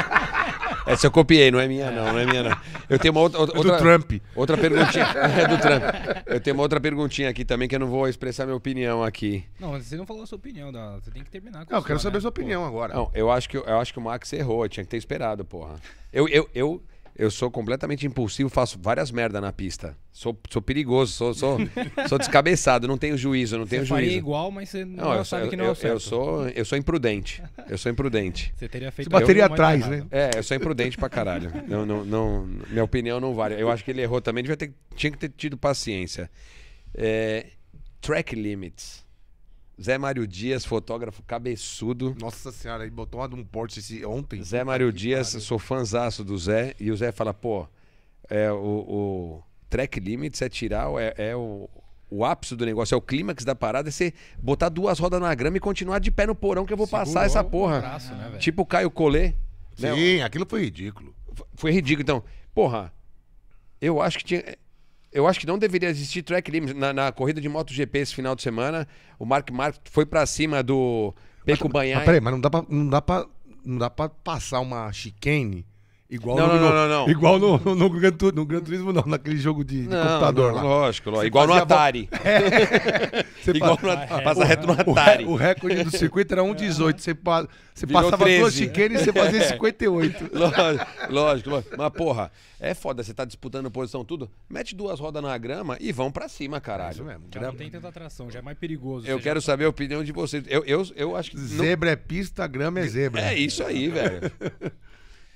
(laughs) Essa eu copiei, não é minha não, não é minha não. Eu tenho uma outra... É outra do Trump. Outra perguntinha. (laughs) É do Trump. Eu tenho uma outra perguntinha aqui também que eu não vou expressar minha opinião aqui. Não, mas você não falou a sua opinião, da... você tem que terminar com Não, eu quero saber né? a sua opinião agora. Não, eu acho, que, eu acho que o Max errou, tinha que ter esperado, porra. Eu, eu, eu, eu sou completamente impulsivo, faço várias merda na pista. Sou, sou perigoso, sou, sou, (laughs) sou descabeçado, não tenho juízo, não tenho você juízo. Faria igual, mas você não, não eu, sabe eu, que não é eu, é o certo. Eu sou, eu sou imprudente. Eu sou imprudente. (laughs) Você teria feito. Você bateria atrás, né? É, eu sou imprudente pra caralho. Não, não, não, minha opinião não vale. Eu acho que ele errou também, devia ter, tinha que ter tido paciência. É, track limits. Zé Mário Dias, fotógrafo cabeçudo. Nossa senhora, aí botou um porte esse ontem. Zé Mário Dias, cara. sou fãzaço do Zé. E o Zé fala, pô, é, o, o track limits é tirar, é, é o, o ápice do negócio, é o clímax da parada, é você botar duas rodas na grama e continuar de pé no porão que eu vou Segurou passar essa porra. Braço, né, tipo o Caio Colê. Né? Sim, né? aquilo foi ridículo. Foi ridículo. Então, porra, eu acho que tinha eu acho que não deveria existir track limits. Na, na corrida de MotoGP esse final de semana, o Mark Mark foi para cima do Peco Banhar. Peraí, mas não dá para não dá para não dá passar uma chicane Igual não, no, não, não, não, Igual no, no, Gran, Turismo, no Gran Turismo, não, naquele jogo de, de computador lá. Lógico, lógico. Igual no Atari. (laughs) É. Você igual passa, passa ah, é. reto no Atari. O, o recorde do circuito era 1,18. Você, você passava 13. duas chiqueiras e você fazia 58. (laughs) É. Lógico, lógico, lógico. Mas, porra, é foda. Você tá disputando posição, tudo. Mete duas rodas na grama e vão pra cima, caralho. Isso mesmo. Já não tem tanta atração, já é mais perigoso. Eu quero saber a opinião de vocês. Eu, eu, eu acho que. Zebra é pista, grama é zebra. É isso aí, velho. (laughs)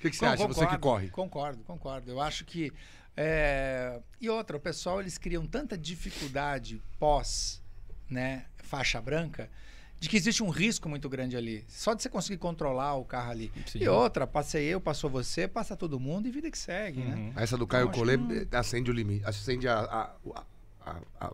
O que, que você acha, concordo, você que corre? Concordo, concordo. Eu acho que. É... E outra, o pessoal eles criam tanta dificuldade pós né, faixa branca de que existe um risco muito grande ali. Só de você conseguir controlar o carro ali. Sim. E outra, passei eu, passou você, passa todo mundo e vida que segue, né? uhum. né? Essa do Caio então, não... acende o limite, acende a, a, a, a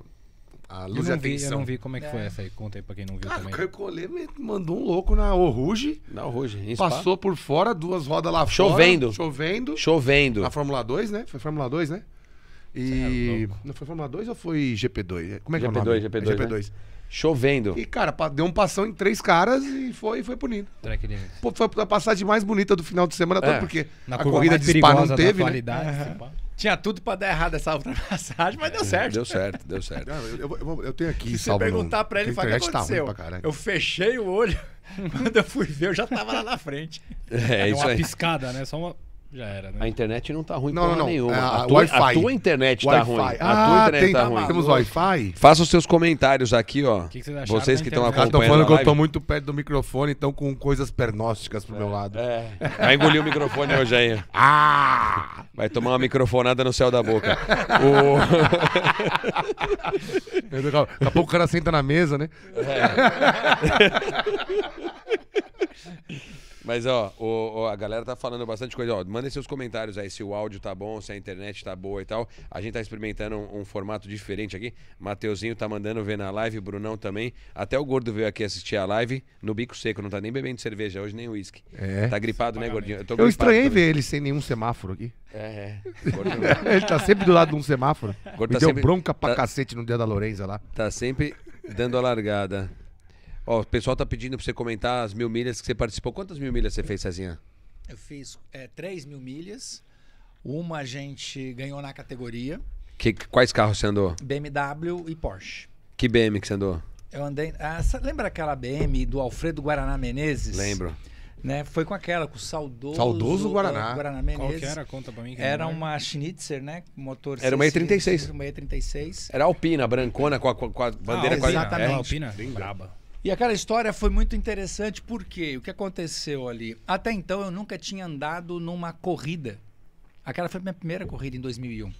a luz eu não, vi, eu não vi como é que é. foi essa aí. Conta aí pra quem não viu ah, também. Kercolê mandou um louco na Oruge. Na Oruge, Passou por fora, duas rodas lá chovendo. fora. Chovendo. Chovendo. Chovendo. Na Fórmula 2, né? Foi Fórmula 2, né? E. É não foi Fórmula 2 ou foi GP2? Como é que GP2, é o nome? GP2, é GP2. Né? Chovendo. E, cara, deu um passão em três caras e foi, foi punido. Pô, foi a passagem mais bonita do final de semana é. todo, porque na a corrida de Spa não teve. Na Né? É. Tinha tudo para dar errado essa ultrapassagem, (laughs) mas deu é, certo. Deu certo, deu certo. eu, eu, eu tenho aqui, Se você perguntar para ele, fala o que tá aconteceu. Tá eu fechei o olho, (laughs) quando eu fui ver, eu já tava lá na frente. É, é isso uma aí. piscada, né? Só uma... Já era, né? A internet não tá ruim não, não, não. nenhuma. É, a, a, tua, a tua internet tá ruim. Ah, a tua internet tem, tá ruim. Temos Wi-Fi? Faça os seus comentários aqui, ó. Que que vocês, acharam, vocês que estão acompanhando. Estão falando que eu tô muito perto do microfone, então com coisas pernósticas pro é, meu lado. É. Vai engolir o microfone hoje aí. (laughs) Ah! Vai tomar uma microfonada no céu da boca. o... (laughs) Daqui a pouco o cara senta na mesa, né? É. (laughs) Mas, ó, o, o, a galera tá falando bastante coisa. Ó, mandem seus comentários aí se o áudio tá bom, se a internet tá boa e tal. A gente tá experimentando um, um formato diferente aqui. Mateuzinho tá mandando ver na live, Brunão também. Até o Gordo veio aqui assistir a live no bico seco. Não tá nem bebendo cerveja hoje, nem uísque. É. Tá gripado, né, Gordinho? Eu, tô Eu estranhei ver ele sem nenhum semáforo aqui. É, é. (laughs) ele tá sempre do lado de um semáforo. Gordo Me tá deu sempre... bronca pra tá... cacete no dia da Lorenza lá. Tá sempre dando a largada. Ó, o pessoal tá pedindo para você comentar as mil milhas que você participou. Quantas mil milhas você fez, Cezinha? Eu fiz é, mil milhas. Uma a gente ganhou na categoria. Que, quais carros você andou? BMW e Porsche. Que BM que você andou? Eu andei. Ah, lembra aquela BM do Alfredo Guaraná Menezes? Lembro. Né? Foi com aquela, com o saudoso. Saudoso Guaraná. Guaraná Menezes. Qual que era? Conta pra mim. era uma Schnitzer, né? Motor. Era uma E36. Uma E36. Era Alpina, brancona, com a, com a ah, bandeira ah, com Exatamente. É, era Alpina? Bem braba. E aquela história foi muito interessante porque o que aconteceu ali? Até então eu nunca tinha andado numa corrida. Aquela foi a minha primeira corrida em 2001,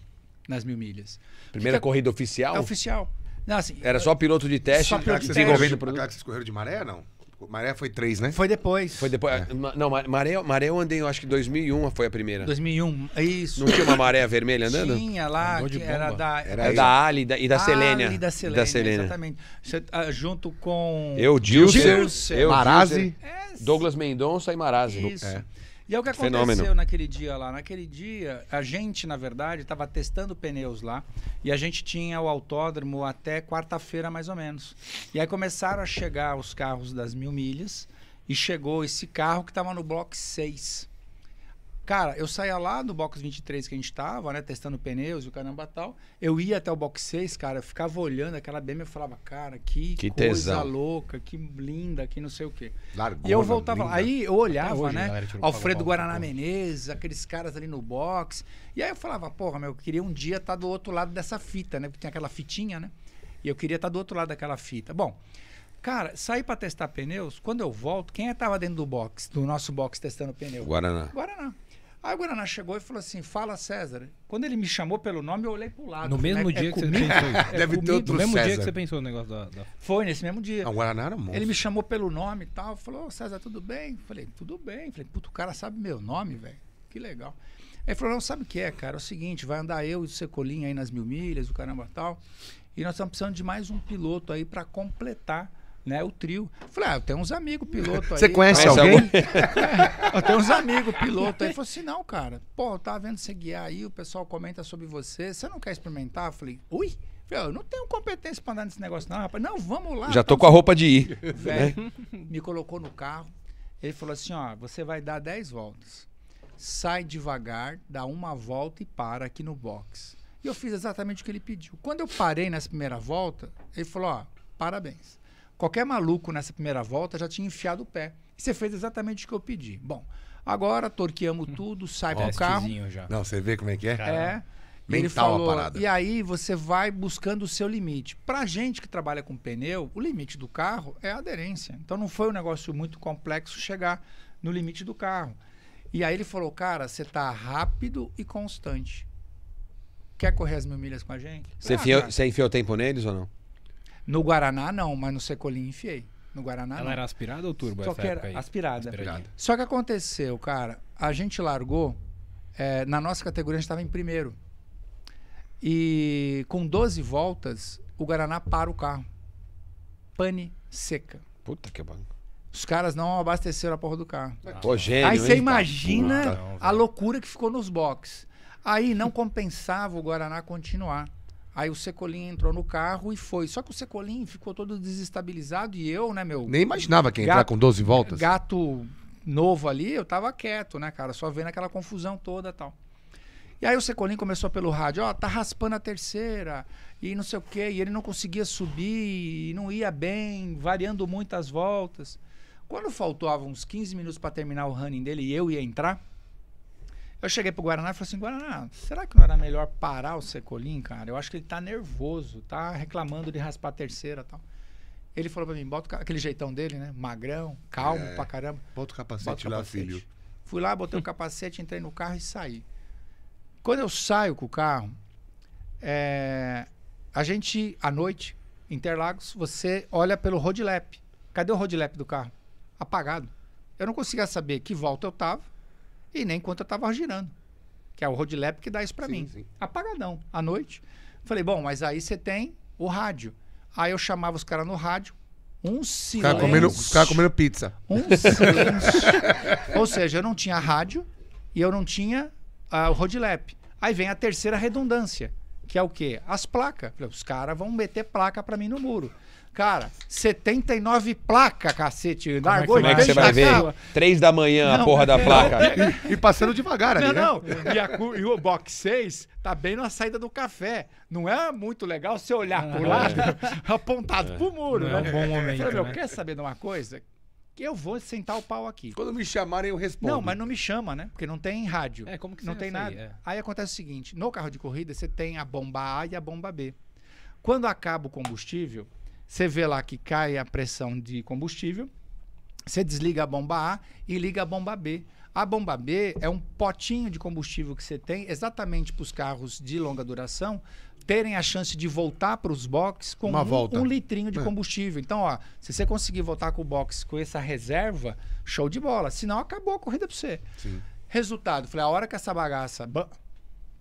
nas mil milhas. Primeira corrida oficial? É oficial. Não, assim, Era só piloto de teste, só piloto de teste. que vocês correram de maré, não? Maré foi três, né? Foi depois. Foi depois. É. Ah, não, maré, maré eu andei, eu acho que 2001 foi a primeira. 2001, isso. Não tinha uma maré vermelha andando? Tinha lá, que era da... Era, da Ali da, e da Selênia. Ali da Selênia, da Selênia. exatamente. Você, uh, ah, junto com... Eu, Dilser, eu, Marazzi. É, Douglas Mendonça e Marazzi. Isso. É. E é o que aconteceu Fenômeno. naquele dia lá. Naquele dia, a gente, na verdade, estava testando pneus lá e a gente tinha o autódromo até quarta-feira, mais ou menos. E aí começaram a chegar os carros das mil milhas e chegou esse carro que estava no bloco 6. Cara, eu saía lá do box 23 que a gente tava, né? Testando pneus e o caramba tal. Eu ia até o box 6, cara, eu ficava olhando aquela BM e falava, cara, que, que coisa tesão. louca, que linda, que não sei o quê. Largou. e eu voltava linda. Aí eu olhava, hoje, né? Galera, Alfredo Guaraná né? Menezes, aqueles caras ali no box. E aí eu falava, porra, meu, eu queria um dia estar tá do outro lado dessa fita, né? Porque tem aquela fitinha, né? E eu queria estar tá do outro lado daquela fita. Bom, Cara, saí para testar pneus. Quando eu volto, quem é estava dentro do box, do nosso box testando pneu? Guaraná. Guaraná. Aí o Guaraná chegou e falou assim: fala César. Quando ele me chamou pelo nome, eu olhei pro lado. No mesmo é, é dia que você pensou (laughs) é Deve ter outro No mesmo dia que você pensou no negócio da. da... Foi nesse mesmo dia. Ah, o Guaraná era um monstro. Ele me chamou pelo nome e tal. Falou, César, tudo bem? Falei, tudo bem. Falei, puto, o cara sabe meu nome, velho. Que legal. Aí ele falou: não, sabe o que é, cara? É o seguinte, vai andar eu e o Secolinha aí nas mil milhas, o caramba tal. E nós estamos precisando de mais um piloto aí para completar né, o trio. Falei, ah, eu (laughs) é, tenho uns amigos piloto aí. Você conhece alguém? alguém? eu tenho uns amigos piloto aí. falou assim, não, cara, pô, eu tava vendo você guiar aí, o pessoal comenta sobre você, você não quer experimentar? Eu falei, ui? eu não tenho competência pra andar nesse negócio não, rapaz. Não, vamos lá. Já tô tá... com a roupa de ir. (laughs) Né? Velho, me colocou no carro, ele falou assim, ó, você vai dar 10 voltas. Sai devagar, dá uma volta e para aqui no box. E eu fiz exatamente o que ele pediu. Quando eu parei nessa primeira volta, ele falou, ó, parabéns. Qualquer maluco nessa primeira volta já tinha enfiado o pé. E você fez exatamente o que eu pedi. Bom, agora torqueamos tudo, sai o carro. Já. Não, você vê como é que é? Caramba. É. Mental ele falou, a parada. E aí você vai buscando o seu limite. Pra gente que trabalha com pneu, o limite do carro é a aderência. Então não foi um negócio muito complexo chegar no limite do carro. E aí ele falou, cara, você tá rápido e constante. Quer correr as mil milhas com a gente? Você, ah, enfiou, você enfiou tempo neles ou não? No Guaraná, não, mas no Secolim enfiei. No Guaraná. Ela não. era aspirada ou turbo? Só que era aspirada. Só que aconteceu, cara, a gente largou. É, na nossa categoria a gente estava em primeiro. E com 12 voltas, o Guaraná para o carro. Pane seca. Puta que banco. Os caras não abasteceram a porra do carro. Ah. gênio, Aí você imagina a loucura que ficou nos boxes. Aí não compensava o Guaraná continuar. Aí o Secolim entrou no carro e foi. Só que o Secolim ficou todo desestabilizado e eu, né, meu. Nem imaginava que ia entrar com 12 voltas. Gato novo ali, eu tava quieto, né, cara? Só vendo aquela confusão toda tal. E aí o Secolim começou pelo rádio, ó, oh, tá raspando a terceira, e não sei o quê, e ele não conseguia subir, e não ia bem, variando muitas voltas. Quando faltavam uns 15 minutos para terminar o running dele e eu ia entrar, eu cheguei pro Guaraná e falei assim, Guaraná, será que não era melhor parar o Secolim, cara? Eu acho que ele tá nervoso, tá reclamando de raspar a terceira e tal. Ele falou pra mim, bota aquele jeitão dele, né? Magrão, calmo é, pra caramba. Bota o capacete bota o lá, capacete. filho. Fui lá, botei o (laughs) capacete, entrei no carro e saí. Quando eu saio com o carro, é, a gente, à noite, Interlagos, você olha pelo roadlap. Cadê o roadlap do carro? Apagado. Eu não conseguia saber que volta eu tava, e nem enquanto eu tava girando. Que é o road que dá isso para mim. Sim. Apagadão, à noite. Falei, bom, mas aí você tem o rádio. Aí eu chamava os caras no rádio, um silêncio. Cara comendo, os caras comendo pizza. Um (laughs) silêncio. Ou seja, eu não tinha rádio e eu não tinha uh, o road Aí vem a terceira redundância, que é o quê? As placas. Os caras vão meter placa para mim no muro. Cara, 79 placa, cacete. Largou Como como é que você vai ver? Três da manhã não, a porra da placa. (laughs) E, e passando devagar ali, não, né? Não, e, e o box 6 tá bem na saída do café. Não é muito legal você olhar para o ah, é. (laughs) apontado é. pro muro, não é né? É um bom momento. Eu falei, né? quer saber de uma coisa? eu vou sentar o pau aqui. Quando me chamarem, eu respondo. Não, mas não me chama, né? Porque não tem rádio. É, como que Não tem nada. Aí, é. aí, acontece o seguinte: no carro de corrida, você tem a bomba A e a bomba B. Quando acaba o combustível, você vê lá que cai a pressão de combustível, você desliga a bomba A e liga a bomba B. A bomba B é um potinho de combustível que você tem exatamente para os carros de longa duração terem a chance de voltar para os boxes com um, um, litrinho de é. combustível. Então, ó, se você conseguir voltar com o box com essa reserva, show de bola. Senão acabou a corrida para você. Sim. Resultado, falei, a hora que essa bagaça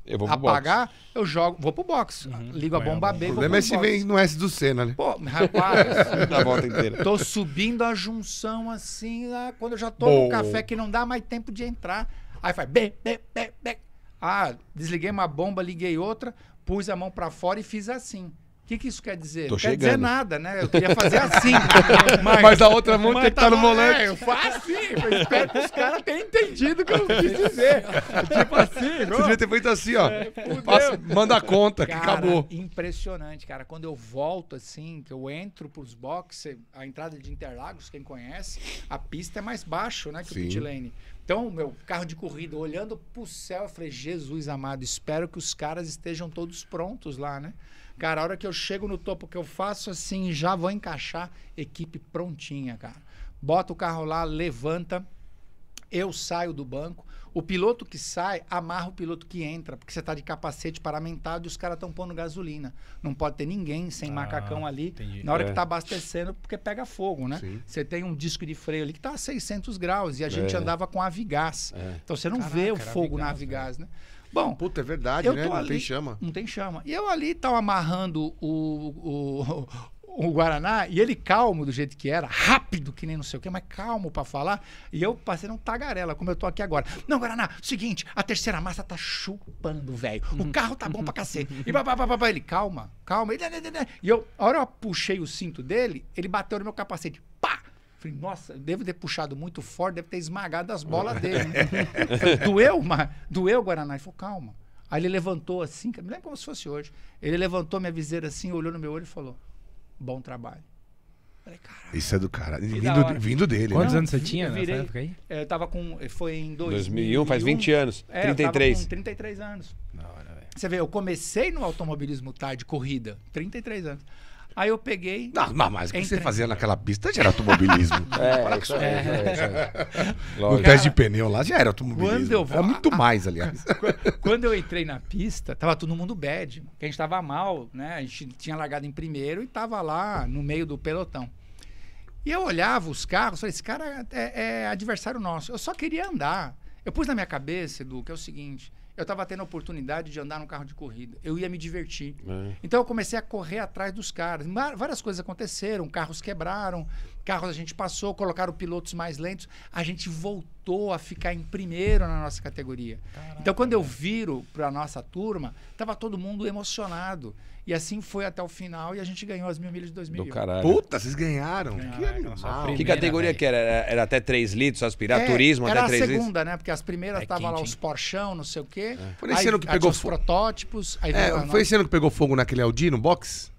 eu vou apagar, boxe. eu jogo, vou pro box. Uhum. Ligo a bomba B. O problema é se vem no S do Senna, né, né? Pô, rapaz, (laughs) da volta inteira. Tô subindo a junção assim, lá, ah, quando eu já tô Boa. no café que não dá mais tempo de entrar. Aí faz B, B, B, B. Ah, desliguei uma bomba, liguei outra, pus a mão para fora e fiz assim. O que, que isso quer dizer? chegando. quer dizer nada, né? Eu queria fazer assim. (laughs) mas, mas, a outra mão tem que estar tá, tá no volante. É, eu faço assim. Eu espero que os caras tenham entendido o que eu (laughs) quis dizer. tipo assim. Você devia ter feito assim, ó. É, Passa, manda a conta, cara, que acabou. Impressionante, cara. Quando eu volto assim, que eu entro pros boxes, a entrada de Interlagos, quem conhece, a pista é mais baixo, né? Que Sim. o pit lane. Então, meu carro de corrida, olhando pro céu, eu falei, Jesus amado, espero que os caras estejam todos prontos lá, né? Cara, a hora que eu chego no topo que eu faço assim, já vou encaixar equipe prontinha, cara. Bota o carro lá, levanta, eu saio do banco. O piloto que sai, amarra o piloto que entra, porque você está de capacete paramentado e os caras estão pondo gasolina. Não pode ter ninguém sem ah, macacão ali entendi. na hora é. que está abastecendo, porque pega fogo, né? Você tem um disco de freio ali que está a 600 graus e a gente é. andava com avigás. É. Então você não Caraca, vê o fogo avigás, na avigás, né? né? Bom, Puta, é verdade, né? não ali, tem chama. Não tem chama. E eu ali estava amarrando o, o, (laughs) o, Guaraná, e ele calmo do jeito que era, rápido, que nem não sei o quê, mas calmo para falar. E eu passei um tagarela, como eu tô aqui agora. Não, Guaraná, seguinte, a terceira massa tá chupando, velho. O uhum. carro tá bom pra (laughs) cacete. E babá, ele, calma, calma. Né, né, né, e eu, a hora eu puxei o cinto dele, ele bateu no meu capacete. Falei, nossa, devo ter puxado muito forte, deve ter esmagado as bolas (laughs) dele. doeu, mas doeu, Guaraná. Ele falou, calma. Aí ele levantou assim, me lembro como se fosse hoje. Ele levantou minha viseira assim, olhou no meu olho e falou: Bom trabalho. Falei, Isso é do cara. Vindo, vindo, dele. Né? Quantos né? anos você tinha virei, nessa época aí? É, eu tava com. Foi em 2001. 2001 faz 20 anos. É, 33. Eu com 33 anos. Você vê, eu comecei no automobilismo tarde, corrida, 33 anos. Aí eu peguei. Não, mas, mas o que você fazia naquela pista já era automobilismo. (laughs) é, Para com isso aí. No teste de pneu lá já era automobilismo. eu vou, era muito a, mais, aliás. (laughs) Quando eu entrei na pista, tava todo mundo bad. Porque a gente estava mal, né? A gente tinha largado em primeiro e tava lá no meio do pelotão. E eu olhava os carros, falei, esse cara é, é adversário nosso. Eu só queria andar. Eu pus na minha cabeça, Edu, que é o seguinte: eu estava tendo a oportunidade de andar num carro de corrida. Eu ia me divertir. É. Então eu comecei a correr atrás dos caras. Várias coisas aconteceram, carros quebraram, carros a gente passou, colocaram pilotos mais lentos, a gente voltou a ficar em primeiro na nossa categoria. Caraca, então, quando eu viro para a nossa turma, tava todo mundo emocionado. E assim foi até o final e a gente ganhou as mil milhas de 2000. Do caralho. Puta, vocês ganharam. que Primeira, que categoria né? que era? era? era? até 3 litros, aspirar é, turismo até 3 litros? Era a segunda, né? Porque as primeiras é, tava lá os Porchão, não sei o quê. É. Foi esse ano que pegou fogo. protótipos. Aí é, foi esse ano que pegou fogo naquele Audi, no box?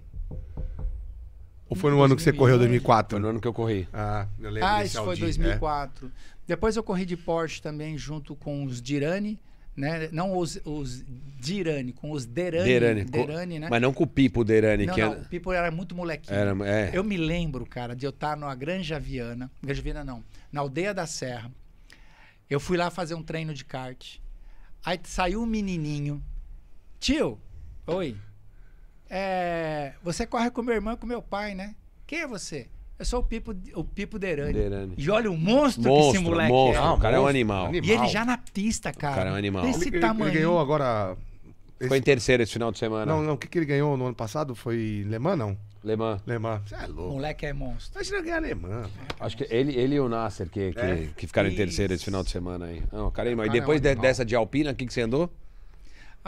Ou foi no 2000, ano que você correu, 2004? Foi no ano que eu corri. Ah, eu lembro Ah, isso foi 2004. É. Depois eu corri de Porsche também junto com os Dirani, né? Não os, os Dirani, com os Derani. Derani, Derani né? Mas não com o Pipo Derani. Não, que não, era... o Pipo era muito molequinho. Era, é. Eu me lembro, cara, de eu estar numa Granja Viana, Granja Viana não, na Aldeia da Serra. Eu fui lá fazer um treino de kart. Aí saiu um menininho. Tio, oi. É, você corre com meu irmão e com meu pai, né? Quem é você? Eu sou o Pipo, o Pipo Derani. Derani. E olha o monstro, monstro que esse moleque monstro. é. Não, ah, o cara é um animal. E ele já na pista, cara. O cara é um animal. Desse ele, tamanho. Ele ganhou agora... Esse... Foi em terceiro esse final de semana. Não, não. O que, que ele ganhou no ano passado? Foi Le Mans, não? Le Mans. Le Mans. Você é louco. Moleque é monstro. Imagina ganhar Le Mans. Acho que ele, ele e o Nasser que, que, é. que ficaram Isso. em terceiro esse final de semana aí. Não, cara, é é, E é depois é um de, dessa de Alpina, o que, que você andou?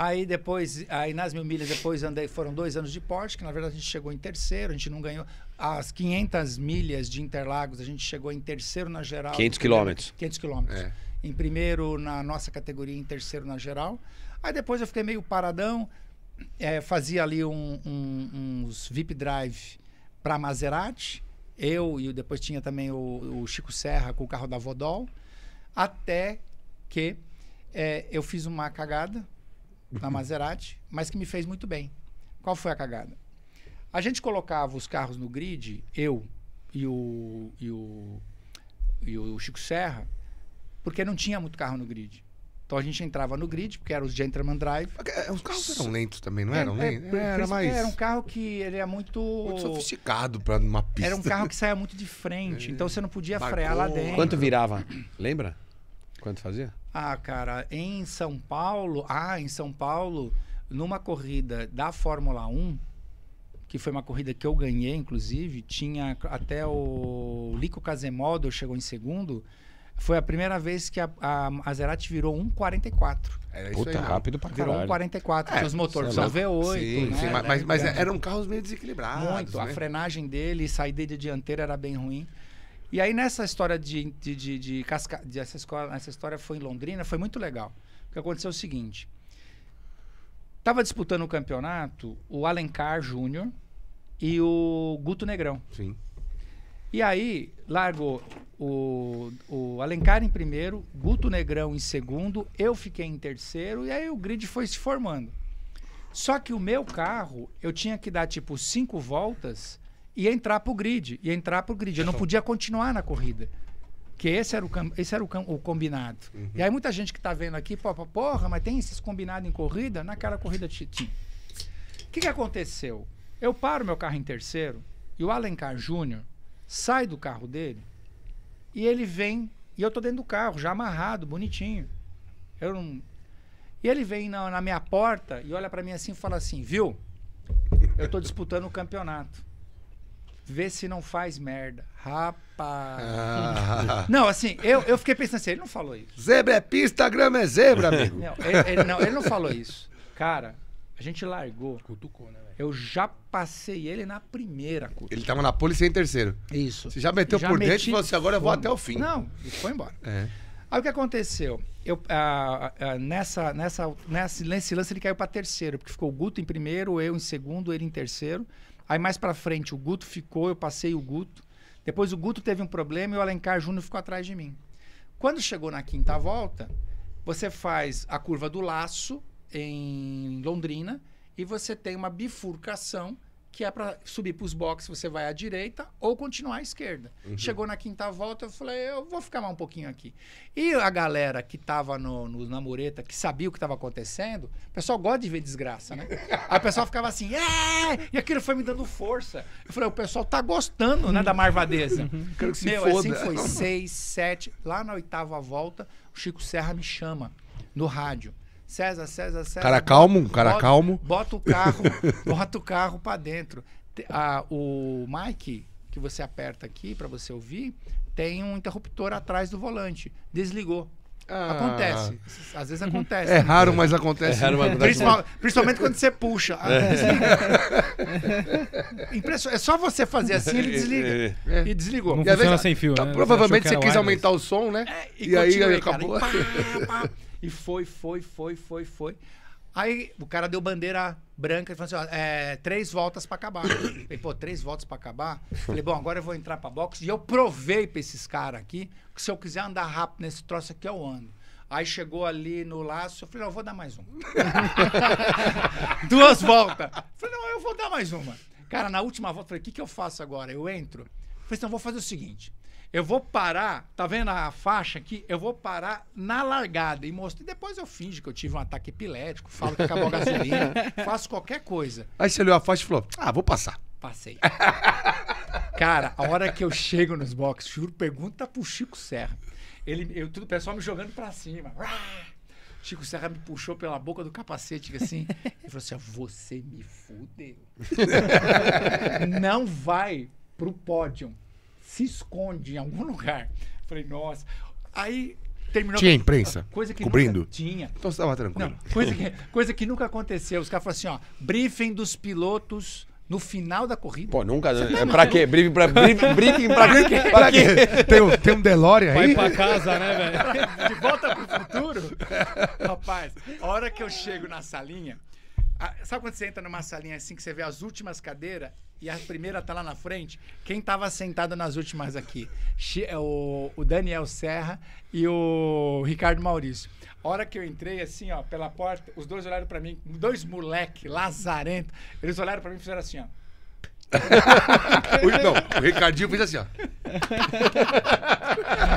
Aí depois, aí nas mil milhas depois andei, foram dois anos de Porsche, que na verdade a gente chegou em terceiro, a gente não ganhou. As 500 milhas de Interlagos, a gente chegou em terceiro na geral. 500 quilômetros. 500 quilômetros. É. Em primeiro na nossa categoria, em terceiro na geral. Aí depois eu fiquei meio paradão, é, fazia ali um, um, uns VIP Drive para Maserati. Eu e depois tinha também o, o Chico Serra com o carro da Vodol. Até que é, eu fiz uma cagada (laughs) na Maserati, mas que me fez muito bem. Qual foi a cagada? A gente colocava os carros no grid, eu e o, e o, e o Chico Serra, porque não tinha muito carro no grid. Então a gente entrava no grid, porque era os Gentleman Drive. É, os carros eram lentos também, não é, eram? É, lentos? É, era, mais... era um carro que ele é muito. Muito sofisticado para uma pista. Era um carro que saia (laughs) muito de frente, é. então você não podia Bagou. frear lá dentro. Quanto virava? Lembra? Quanto fazia? Ah, cara, em São Paulo. Ah, em São Paulo, numa corrida da Fórmula 1, que foi uma corrida que eu ganhei, inclusive, tinha até o Lico Casemodo chegou em segundo. Foi a primeira vez que a, a, a Zerati virou 1,44. Era é Puta, isso aí, rápido pra virou caralho. Virou 1,44, é, os motores são V8. Sim, né? sim, mas, mas, mas, né? eram carros meio desequilibrados. Muito, né? a frenagem dele, saída de dianteira era bem ruim. E aí nessa história de, de, de, de casca... essa, escola, essa história foi em Londrina, foi muito legal. O que aconteceu é o seguinte. Tava disputando o campeonato o Alencar Júnior e o Guto Negrão. Sim. E aí largou o, o Alencar em primeiro, Guto Negrão em segundo, eu fiquei em terceiro e aí o grid foi se formando. Só que o meu carro, eu tinha que dar tipo cinco voltas e entrar pro grid, e entrar pro grid. Eu não podia continuar na corrida. Que esse era o, esse era o, o combinado. Uhum. E aí muita gente que está vendo aqui, porra, porra, mas tem esses combinados em corrida? Naquela corrida tinha. O que, que aconteceu? Eu paro meu carro em terceiro e o Alencar Júnior sai do carro dele e ele vem. E eu tô dentro do carro, já amarrado, bonitinho. Eu não... E ele vem na, na minha porta e olha para mim assim e fala assim: viu? Eu tô disputando o campeonato. Vê se não faz merda. Rapaz. Ah. Não, assim, eu, eu fiquei pensando assim, ele não falou isso. Zebra é pista, grama é zebra, amigo. Não ele, ele, não, ele não falou isso. Cara, a gente largou. Cutucou, né? Eu já passei ele na primeira curva. Ele tava na polícia em terceiro. Isso. Você já meteu já por dentro e falou assim, agora eu vou até o fim. Não, e foi embora. É. Aí o que aconteceu? Eu, ah, ah, nessa, nessa, nesse lance ele caiu para terceiro, porque ficou o Guto em primeiro, eu em segundo, ele em terceiro. Aí mais para frente o Guto ficou, eu passei o Guto. Depois o Guto teve um problema e o Alencar Júnior ficou atrás de mim. Quando chegou na quinta volta, você faz a curva do laço em Londrina e você tem uma bifurcação que é para subir para os boxes, você vai à direita ou continuar à esquerda. Uhum. Chegou na quinta volta, eu falei, eu vou ficar mais um pouquinho aqui. E a galera que estava no, no, na mureta, que sabia o que estava acontecendo, o pessoal gosta de ver desgraça, né? Aí o pessoal ficava assim, é! E aquilo foi me dando força. Eu falei, o pessoal tá gostando, né, da marvadeza. Uhum. se Meu, foda. assim foi seis, sete. Lá na oitava volta, o Chico Serra me chama no rádio. César, César, César. Cara bota, calmo, cara calmo. Bota o carro, (laughs) bota o carro para dentro. Ah, o Mike, que você aperta aqui para você ouvir, tem um interruptor atrás do volante. Desligou. Ah. Acontece. Às vezes uhum. acontece. É raro, mas acontece. É raro, mas acontece. Principal, principalmente quando você puxa. (laughs) É. (laughs) É só você fazer assim, ele desliga. É. E desligou. Não e funciona sem fio, né? tá, né? Provavelmente você, você é quis aumentar o som, né? É, e, e aí acabou. Cara, e pá, pá. E foi, foi, foi, foi, foi. Aí o cara deu bandeira branca e falou assim: ó, é, três voltas para acabar. Falei, pô, três voltas para acabar? Falei, bom, agora eu vou entrar pra boxe. E eu provei pra esses caras aqui que se eu quiser andar rápido nesse troço aqui, eu ando. Aí chegou ali no laço, eu falei, não, eu vou dar mais uma. (laughs) Duas voltas. Falei, não, eu vou dar mais uma. Cara, na última volta, eu falei, o que, que eu faço agora? Eu entro? Eu falei, então, vou fazer o seguinte. Eu vou parar, tá vendo a faixa aqui? Eu vou parar na largada e mostro. E depois eu finge que eu tive um ataque epilético, falo que acabou a gasolina, (laughs) faço qualquer coisa. Aí você olhou a faixa e falou: Ah, vou passar. Passei. Cara, a hora que eu chego nos boxes, juro, pergunta pro Chico Serra. Ele, eu, tudo, o pessoal me jogando pra cima. Chico Serra me puxou pela boca do capacete, assim, e falou assim: ah, Você me fudeu. (laughs) Não vai pro pódio se esconde em algum (laughs) lugar. Falei, nossa. Aí terminou. Tinha imprensa? Coisa que cobrindo? tinha. Então você estava tranquilo. Não, coisa, que, (laughs) coisa que nunca aconteceu. Os caras falaram assim: ó, briefing dos pilotos no final da corrida. Pô, nunca. Né? Tá é, pra quê? Briefing pra, (laughs) briefing, pra, briefing, pra quê? Tem um, tem um aí? Vai pra casa, né, velho? De volta pro futuro? Rapaz, a hora que eu chego na salinha. A, sabe quando você entra numa salinha assim que você vê as últimas cadeiras? e a primeira tá lá na frente, quem tava sentado nas últimas aqui? É o, o Daniel Serra e o Ricardo Maurício. A hora que eu entrei, assim, ó, pela porta, os dois olharam para mim, dois moleque, lazarento, eles olharam para mim e fizeram assim, ó. o, não, o Ricardinho fez assim, ó.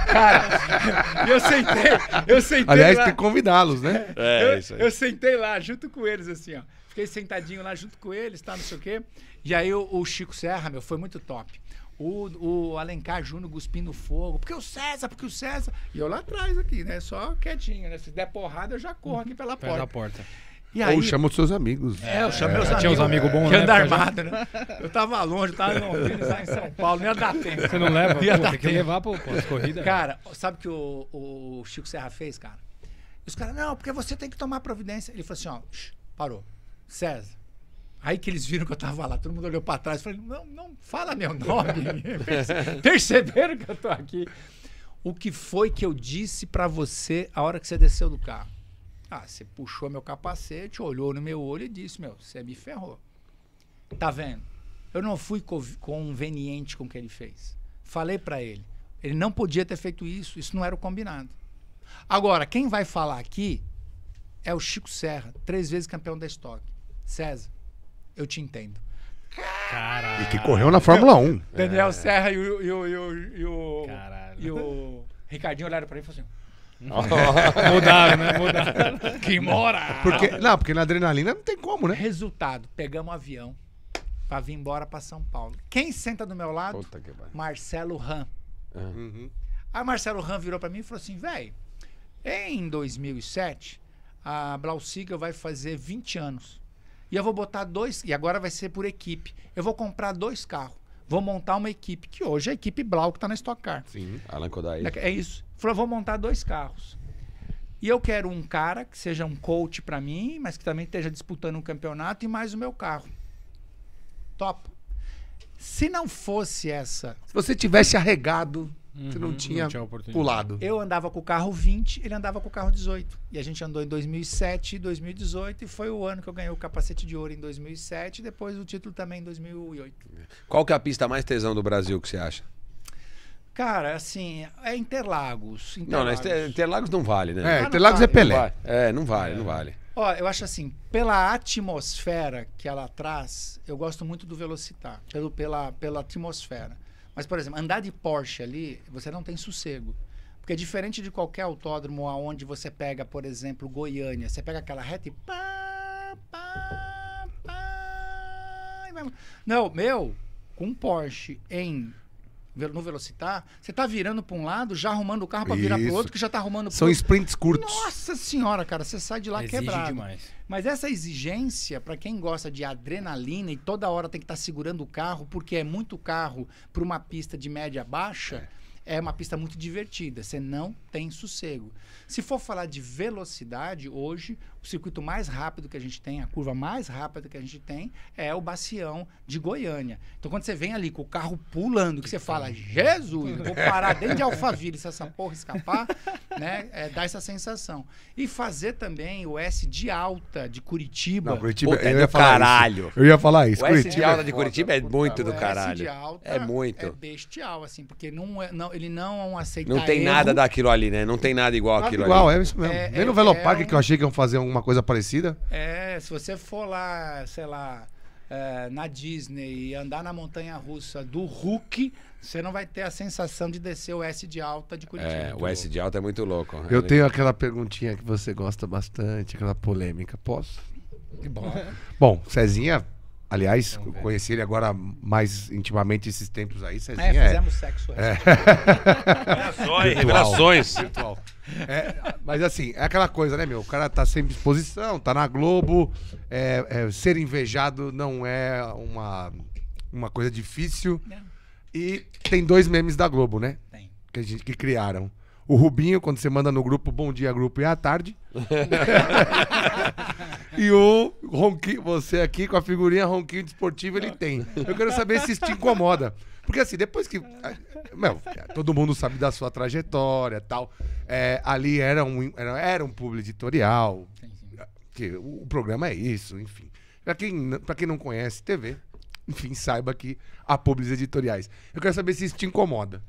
Cara, eu sentei, eu sentei. Aliás, lá. tem que convidá-los, né? É, eu, é isso aí. eu sentei lá junto com eles, assim, ó. Fiquei sentadinho lá junto com eles, tá? Não sei o quê. E aí o, o Chico Serra, meu, foi muito top. O, o, Alencar Júnior cuspindo fogo. Porque o César, porque o César. E eu lá atrás aqui, né? Só quietinho, né? Se der porrada, eu já corro aqui pela porta. Pela porta. E aí, Ou chama os seus amigos. É, eu chamo é, meus amigos. Tinha uns amigos bons, né? que armado, já... né? Eu tava longe, tava em Londrina, lá em São Paulo, nem ia dar tempo. Você não leva? pô, tem que levar pô, pô, as corridas. Cara, sabe o que o, o Chico Serra fez, cara? os caras, não, porque você tem que tomar providência. Ele falou assim, ó, parou. César, Aí que eles viram que eu estava lá, todo mundo olhou para trás e falou: não, não fala meu nome. (laughs) Perceberam que eu estou aqui. O que foi que eu disse para você a hora que você desceu do carro? Ah, você puxou meu capacete, olhou no meu olho e disse: Meu, você me ferrou. Tá vendo? Eu não fui conveniente com o que ele fez. Falei para ele: Ele não podia ter feito isso, isso não era o combinado. Agora, quem vai falar aqui é o Chico Serra, três vezes campeão da estoque. César eu te entendo. Caralho. E que correu na Fórmula 1. Daniel é. Serra e o, e o, e o, e o, e o Ricardinho olharam pra mim e falaram assim. (laughs) Mudaram, né? Mudaram. Que mora! Porque, não, porque na adrenalina não tem como, né? Resultado: pegamos um avião pra vir embora pra São Paulo. Quem senta do meu lado? Marcelo Ram. É. Uhum. Aí Marcelo Ram virou pra mim e falou assim: velho, em 2007, a Blausiga vai fazer 20 anos. E eu vou botar dois, e agora vai ser por equipe. Eu vou comprar dois carros. Vou montar uma equipe, que hoje é a equipe Blau que está na Stock Car. Sim, Alan Kodai. É, é isso. Falou, vou montar dois carros. E eu quero um cara que seja um coach para mim, mas que também esteja disputando um campeonato e mais o meu carro. Top. Se não fosse essa. Se você tivesse arregado você não uhum. tinha, não tinha pulado. Eu andava com o carro 20, ele andava com o carro 18. E a gente andou em 2007 e 2018, e foi o ano que eu ganhei o capacete de ouro em 2007, e depois o título também em 2008. Qual que é a pista mais tesão do Brasil que você acha? Cara, assim, é Interlagos. Interlagos. Não, Interlagos não vale, né? É, ah, Interlagos vale. é Pelé. Não vale. É, não vale, é. não vale. Ó, eu acho assim, pela atmosfera que ela traz, eu gosto muito do Velocitar, pelo, pela, pela atmosfera. Mas, por exemplo, andar de Porsche ali, você não tem sossego. Porque é diferente de qualquer autódromo aonde você pega, por exemplo, Goiânia, você pega aquela reta e pá, pá, pá, e vai... Não, meu, com Porsche em no Velocitar, você tá virando para um lado, já arrumando o carro para virar para outro, que já tá arrumando São outro. sprints curtos. Nossa senhora, cara, você sai de lá Exige quebrado. demais. Mas essa exigência, para quem gosta de adrenalina e toda hora tem que estar tá segurando o carro, porque é muito carro para uma pista de média baixa, é. é uma pista muito divertida. Você não tem sossego. Se for falar de velocidade, hoje, o circuito mais rápido que a gente tem, a curva mais rápida que a gente tem, é o Bacião de Goiânia. Então, quando você vem ali com o carro pulando, que você então. fala, Jesus, vou parar dentro de Alphaville se essa porra escapar, (laughs) né? É, dá essa sensação. E fazer também o S de alta de Curitiba. Não, Curitiba é do caralho. Isso. Eu ia falar isso. O Curitiba S de alta de Curitiba é, é muito do caralho. O S de alta é muito. É bestial, assim, porque não, é, não ele não aceita Não tem erro. nada daquilo ali, né? Não tem nada igual aquilo ali. É Igual, é isso mesmo. É, Vem no é, Velopark um... É que eu achei que iam fazer um alguma coisa parecida? É, se você for lá, sei lá, é, na Disney e andar na montanha russa do Hulk, você não vai ter a sensação de descer o S de alta de Curitiba. É, o S de alta é muito louco. É Eu tenho aquela perguntinha que você gosta bastante, aquela polêmica. Posso? Que bom. bom, Cezinha Aliás, conheci ele agora mais intimamente esses tempos aí. É, Cezinha, é, fizemos é... sexo. É. é. Revelações. Revelações. Virtual. É, mas assim, é aquela coisa, né, meu? O cara tá sempre disposição, exposição, tá na Globo. É, é, ser invejado não é uma, uma coisa difícil. E tem dois memes da Globo, né? Tem. Que, a gente, que criaram. O Rubinho, quando você manda no grupo Bom Dia Grupo e à tarde. (laughs) e o ronquinho, você aqui com a figurinha ronquinho desportivo, ele tem. Eu quero saber se isso te incomoda. Porque assim, depois que. Meu, todo mundo sabe da sua trajetória e tal. É, ali era um, era, era um público editorial. Sim, sim. Que, o, o programa é isso, enfim. Pra quem, pra quem não conhece TV, enfim, saiba que há públicos editoriais. Eu quero saber se isso te incomoda.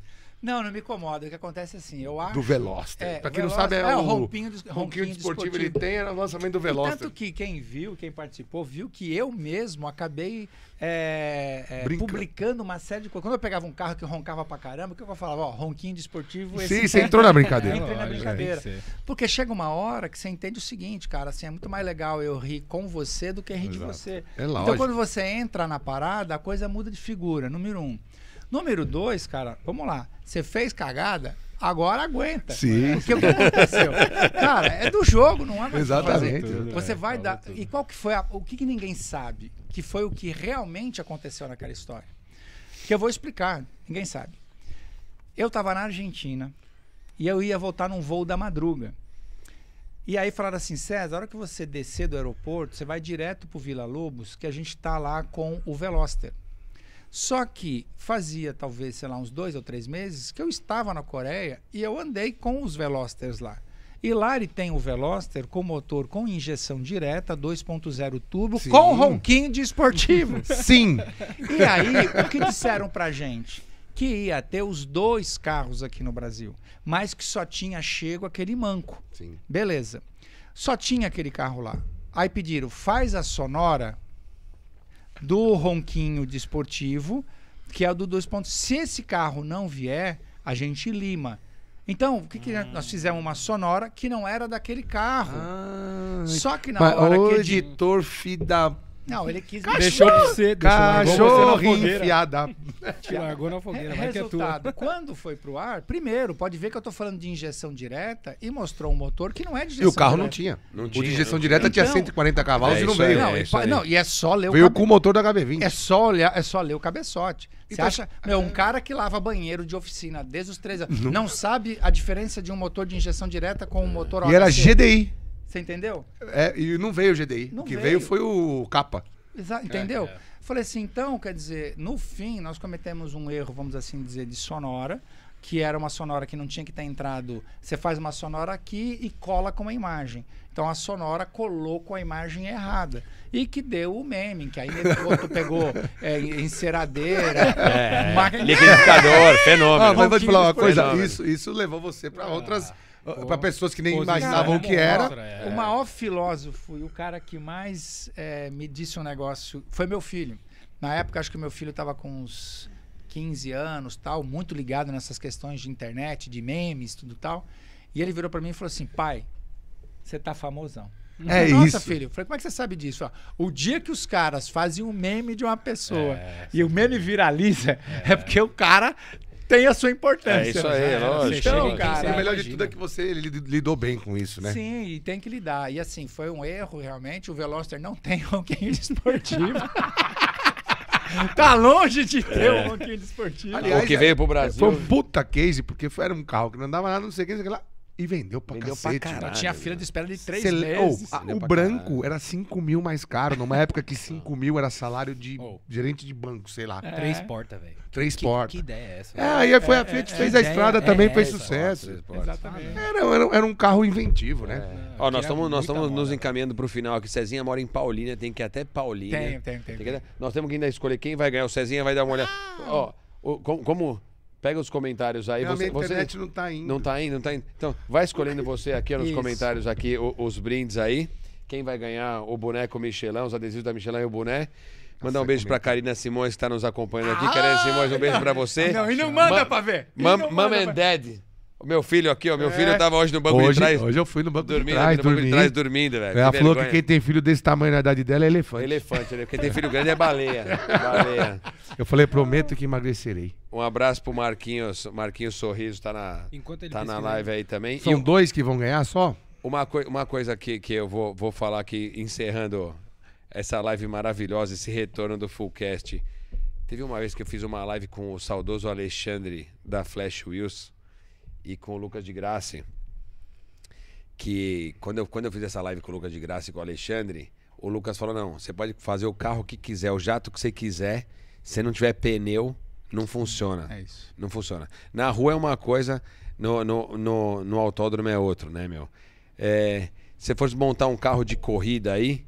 Não, não me incomoda. O que acontece é assim, eu acho. Do Veloster. É, pra quem Veloster, não sabe, é, é o rompinho, do, rompinho, rompinho desportivo. Ele tem era o lançamento do Veloster. E tanto que quem viu, quem participou, viu que eu mesmo acabei é, é, publicando uma série de coisas. Quando eu pegava um carro que roncava pra caramba, o que eu falava? Ó, ronquinho desportivo. Sim, esse você cara, entrou na brincadeira. (laughs) Entrei na brincadeira. Porque chega uma hora que você entende o seguinte, cara, assim, é muito mais legal eu rir com você do que rir Exato. de você. É então, lógico. Então quando você entra na parada, a coisa muda de figura, número um. Número dois, cara, vamos lá. Você fez cagada, agora aguenta. Sim. Porque o que aconteceu? cara, é do jogo, não é mais Exatamente. você é, vai dar. Tudo. É, é. E qual que foi a... o que, que, ninguém sabe? Que foi o que realmente aconteceu naquela história. Que eu vou explicar, ninguém sabe. Eu estava na Argentina e eu ia voltar num voo da madruga. E aí falaram assim, César, a hora que você descer do aeroporto, você vai direto pro Vila Lobos, que a gente tá lá com o Veloster. Só que fazia talvez, sei lá, uns dois ou três meses que eu estava na Coreia e eu andei com os Velosters lá. E lá ele tem o Veloster com motor com injeção direta, 2.0 turbo, Sim. com ronquinho de esportivo. (laughs) Sim. E aí, o que disseram pra gente? Que ia ter os dois carros aqui no Brasil, mas que só tinha chego aquele manco. Sim. Beleza. Só tinha aquele carro lá. Aí pediram, faz a sonora do ronquinho desportivo, de que é o do 2.0. Se esse carro não vier, a gente lima. Então, o que, que hum. nós fizemos uma sonora que não era daquele carro. Ah, Só que na hora o que editor filho da não, ele quis Cachorro! Deixou você. Deixou Cachorro você enfiada. (laughs) Te largou na fogueira, vai Resultado, que é tua. Quando foi pro ar, primeiro, pode ver que eu tô falando de injeção direta e mostrou um motor que não é de injeção E o carro direta. não tinha. Não tinha. O de injeção direta tinha 140 então, cavalos é, e não veio. Aí, não, é, e, não, e é só ler o Veio com o motor da HB20. É só, olhar, é só ler o cabeçote. Então, você então, acha. Meu, é. um cara que lava banheiro de oficina desde os 13 anos não. não sabe a diferença de um motor de injeção direta com um motor E era GDI. Você entendeu? É, e não veio o GDI. Não o que veio, veio foi o capa. Exa é, entendeu? É, é. Falei assim, então, quer dizer, no fim, nós cometemos um erro, vamos assim dizer, de sonora, que era uma sonora que não tinha que ter entrado. Você faz uma sonora aqui e cola com a imagem. Então a sonora colou com a imagem errada. E que deu o meme, que aí o outro (laughs) pegou é, enceradeira, é, (laughs) liquidificador, fenômeno. Ah, mas vou te falar uma coisa, isso, isso levou você para ah. outras para pessoas que nem imaginavam o que era. É. O maior filósofo e o cara que mais é, me disse um negócio foi meu filho. Na época, acho que meu filho estava com uns 15 anos, tal, muito ligado nessas questões de internet, de memes, tudo tal. E ele virou para mim e falou assim: pai, você tá famosão. É Nossa, isso. filho, falei, como é que você sabe disso? Ó, o dia que os caras fazem um meme de uma pessoa é, e o meme viraliza, é. é. porque o cara tem a sua importância. É isso aí, é, lógico. Então, cara, o assim, ah, melhor de tudo é que você lidou bem com isso, né? Sim, e tem que lidar. E assim, foi um erro realmente. O Veloster não tem (laughs) ronquinho desportivo. (laughs) tá longe de ter é. um ronquinho desportivo. Aliás, o que veio pro é, Brasil. Foi um puta case, porque era um carro que não andava nada, não sei o que, sei lá. E vendeu pra vendeu cacete. Pra caralho, tinha fila de espera de três meses. Oh, a, o branco caralho. era 5 mil mais caro, numa época que 5 mil era salário de oh. gerente de banco, sei lá. É. Três portas, velho. Três portas. Que ideia é essa? É, aí foi é, é, é, a Fiat é, é, fez a estrada também, fez sucesso. Exatamente. Era, era, era, um carro inventivo, né? Ó, nós estamos nós estamos nos encaminhando pro final aqui. Cezinha mora em Paulínia, tem que ir até Paulínia. Tem, tem, tem. tem que... Nós temos que ainda escolher quem vai ganhar. O Cezinha vai dar uma olhada. Ah! Ó, como Pega os comentários aí. Não, você, a minha internet você... não tá indo. Não tá indo, não tá indo. Então, vai escolhendo você aqui nos comentários aqui os, os brindes aí. Quem vai ganhar o boneco Michelin, os adesivos da Michelin e o boné. Mandar um beijo pra Karina Simões, que tá nos acompanhando aqui. Ah, Karina Simões, um beijo pra você. Não, e não manda Ma pra ver. Mama and Dad. O meu filho aqui, ó. Meu é. filho tava hoje no banco hoje, de trás. Hoje eu fui no banco dormindo, de trás. No banco dormindo. de trás dormindo, velho. É, ela que falou vergonha. que quem tem filho desse tamanho na idade dela é elefante. Elefante, né? Quem tem filho grande é baleia. (laughs) baleia. Eu falei, prometo que emagrecerei. Um abraço pro Marquinhos. Marquinhos Sorriso tá na, tá na live aí também. São e, dois que vão ganhar só? Uma, coi uma coisa que, que eu vou, vou falar aqui, encerrando essa live maravilhosa, esse retorno do Fullcast. Teve uma vez que eu fiz uma live com o saudoso Alexandre da Flash Wheels e com o Lucas de Graça. Que quando eu, quando eu fiz essa live com o Lucas de Graça e com o Alexandre, o Lucas falou: não, você pode fazer o carro que quiser, o jato que você quiser, se não tiver pneu, não funciona. É isso. Não funciona. Na rua é uma coisa, no, no, no, no autódromo é outro, né, meu? É, se você fosse montar um carro de corrida aí,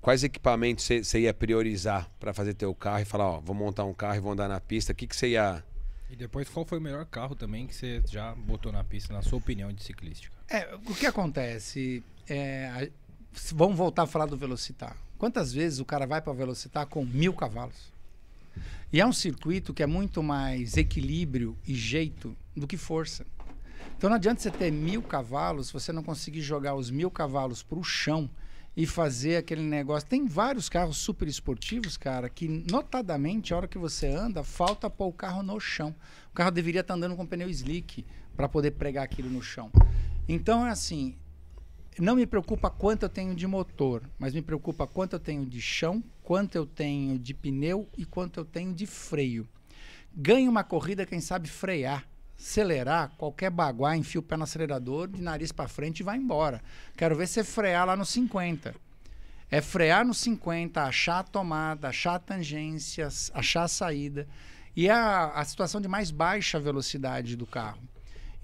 quais equipamentos você ia priorizar para fazer teu carro e falar, ó, vou montar um carro e vou andar na pista? O que, que você ia e depois, qual foi o melhor carro também que você já botou na pista, na sua opinião de ciclística? É, o que acontece? É, a, vamos voltar a falar do Velocitar. Quantas vezes o cara vai para Velocitar com mil cavalos? E é um circuito que é muito mais equilíbrio e jeito do que força. Então não adianta você ter mil cavalos se você não conseguir jogar os mil cavalos para o chão e fazer aquele negócio. Tem vários carros super esportivos, cara, que notadamente, a hora que você anda, falta pôr o carro no chão. O carro deveria estar tá andando com pneu slick para poder pregar aquilo no chão. Então é assim, não me preocupa quanto eu tenho de motor, mas me preocupa quanto eu tenho de chão, quanto eu tenho de pneu e quanto eu tenho de freio. Ganhe uma corrida quem sabe frear acelerar, qualquer baguá enfia o pé no acelerador, de nariz para frente e vai embora. Quero ver você frear lá no 50. É frear no 50, achar a tomada, achar a tangência, achar a saída. E é a, a situação de mais baixa velocidade do carro.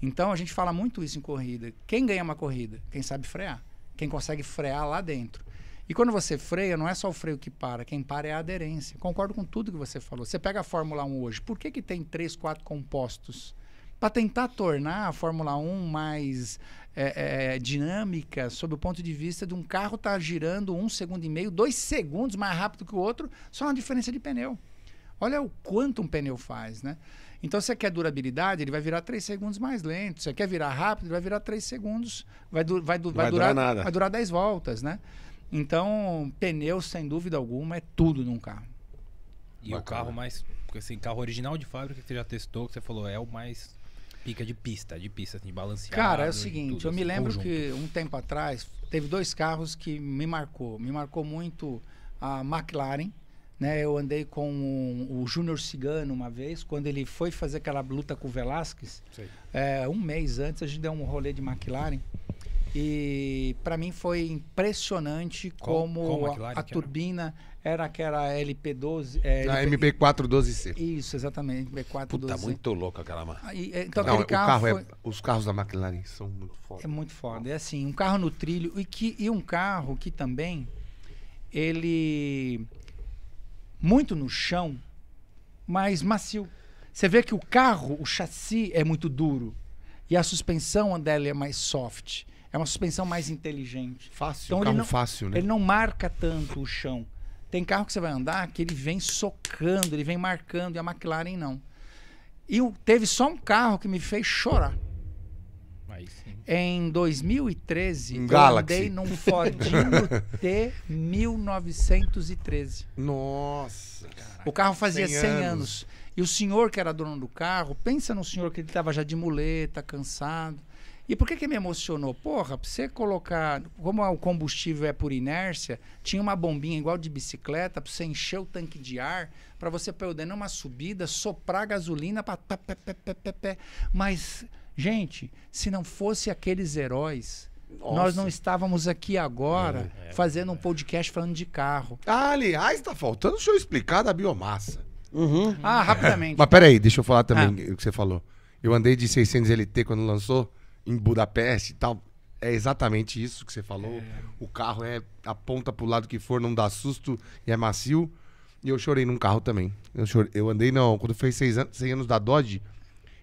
Então a gente fala muito isso em corrida. Quem ganha uma corrida? Quem sabe frear. Quem consegue frear lá dentro. E quando você freia, não é só o freio que para, quem para é a aderência. Concordo com tudo que você falou. Você pega a Fórmula 1 hoje, por que, que tem três, quatro compostos? para tentar tornar a Fórmula 1 mais é, é, dinâmica sob o ponto de vista de um carro estar tá girando um segundo e meio, dois segundos mais rápido que o outro, só uma diferença de pneu. Olha o quanto um pneu faz, né? Então, se você quer durabilidade, ele vai virar 3 segundos mais lento. Se você quer virar rápido, ele vai virar 3 segundos. Vai, du vai, du vai, vai durar, durar, nada. vai durar 10 voltas, né? Então, pneu, sem dúvida alguma, é tudo num carro. E Bacana. o carro mais, assim, carro original de fábrica que você já testou, que você falou, é o mais pica de pista, de pista, assim, de balanceado. Cara, é o seguinte, tudo, eu me assim, lembro conjunto. que um tempo atrás teve dois carros que me marcou. Me marcou muito a McLaren, né? Eu andei com o, o Júnior Cigano uma vez, quando ele foi fazer aquela luta com o Velasquez. É, um mês antes a gente deu um rolê de McLaren. E para mim foi impressionante como, como a, a turbina era? era aquela LP12. É, a LP... MB412C. Isso, exatamente. MB412. Puta, muito louco aquela marca. Ah, é, então, Não, carro carro é foi... é... os carros da McLaren são muito foda. É muito foda. É assim, um carro no trilho e, que, e um carro que também ele muito no chão, mas macio. Você vê que o carro, o chassi é muito duro e a suspensão dela é mais soft. É uma suspensão mais inteligente. Fácil, então, um carro não, fácil, né? Ele não marca tanto o chão. Tem carro que você vai andar que ele vem socando, ele vem marcando, e a McLaren não. E teve só um carro que me fez chorar. sim. Em 2013, um eu Galaxy. andei num Fordinho (laughs) T1913. Nossa! cara. o carro fazia 100, 100 anos. anos. E o senhor que era dono do carro, pensa no senhor que ele estava já de muleta, cansado. E por que, que me emocionou? Porra, pra você colocar. Como o combustível é por inércia, tinha uma bombinha igual de bicicleta pra você encher o tanque de ar, para você poder numa subida soprar gasolina pra. Pé, pé, pé, pé, pé. Mas, gente, se não fosse aqueles heróis. Nossa. Nós não estávamos aqui agora é, é, fazendo um podcast falando de carro. Ah, aliás, tá faltando o senhor explicar da biomassa. Uhum. Ah, rapidamente. Mas peraí, deixa eu falar também ah. o que você falou. Eu andei de 600 LT quando lançou em Budapeste e tal. É exatamente isso que você falou. É. O carro é aponta pro lado que for, não dá susto e é macio. E eu chorei num carro também. Eu, chorei, eu andei, não. Quando fez 6 anos, anos da Dodge,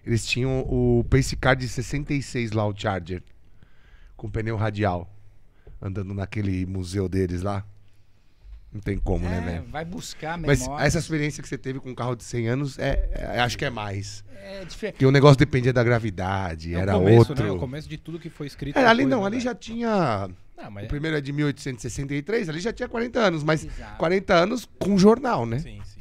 eles tinham o Pace Car de 66 lá, o Charger. Com pneu radial. Andando naquele museu deles lá. Não tem como, né, é, né, velho? Vai buscar mesmo. Mas essa experiência que você teve com um carro de 100 anos, é, é acho que é mais. É diferente. Porque o negócio dependia da gravidade, é era começo, outro. Né? O começo de tudo que foi escrito. É, ali não, ali né? já tinha. Não, mas... O é primeiro é de 1863, ali já tinha 40 anos, mas Exato. 40 anos com jornal, né? Sim, sim.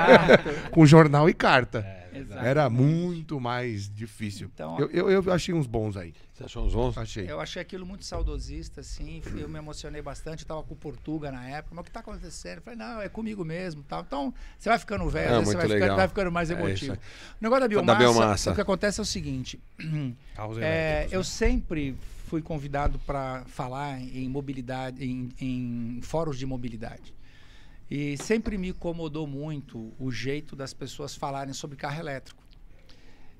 (laughs) com jornal e carta. É. Era muito mais difícil. Então, eu, eu, eu, achei uns bons aí. Você achou uns bons? Achei. Eu achei aquilo muito saudosista, assim. Eu me emocionei bastante. Eu tava com o Portuga na época. Mas o que tá acontecendo? Eu falei, não, é comigo mesmo. Tal. Então, você vai ficando velho, é, você vai ficando, vai ficando, mais é emotivo. É o negócio da biomassa, da biomassa, o que acontece é o seguinte. (clears throat) é, eu né? sempre fui convidado para falar em mobilidade, em, em fóruns de mobilidade. E sempre me incomodou muito o jeito das pessoas falarem sobre carro elétrico.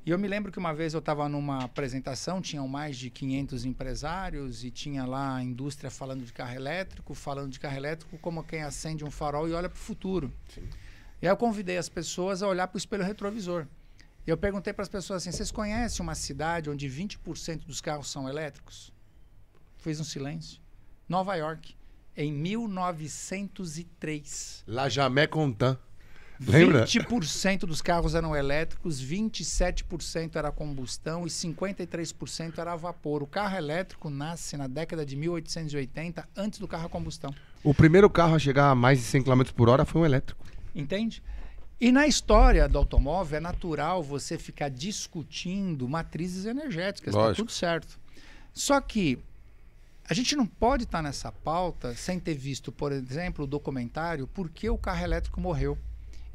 E eu me lembro que uma vez eu estava numa apresentação, tinham mais de 500 empresários e tinha lá a indústria falando de carro elétrico, falando de carro elétrico como quem acende um farol e olha para o futuro. Sim. E aí eu convidei as pessoas a olhar para o espelho retrovisor. E eu perguntei para as pessoas assim: vocês conhecem uma cidade onde 20% dos carros são elétricos? Fez um silêncio. Nova York em 1903. La Jamais Contant. Lembra? 20% dos carros eram elétricos, 27% era combustão e 53% era vapor. O carro elétrico nasce na década de 1880, antes do carro a combustão. O primeiro carro a chegar a mais de 100 km por hora foi um elétrico. Entende? E na história do automóvel é natural você ficar discutindo matrizes energéticas, tá Lógico. tudo certo. Só que a gente não pode estar tá nessa pauta sem ter visto, por exemplo, o documentário Por que o carro elétrico morreu?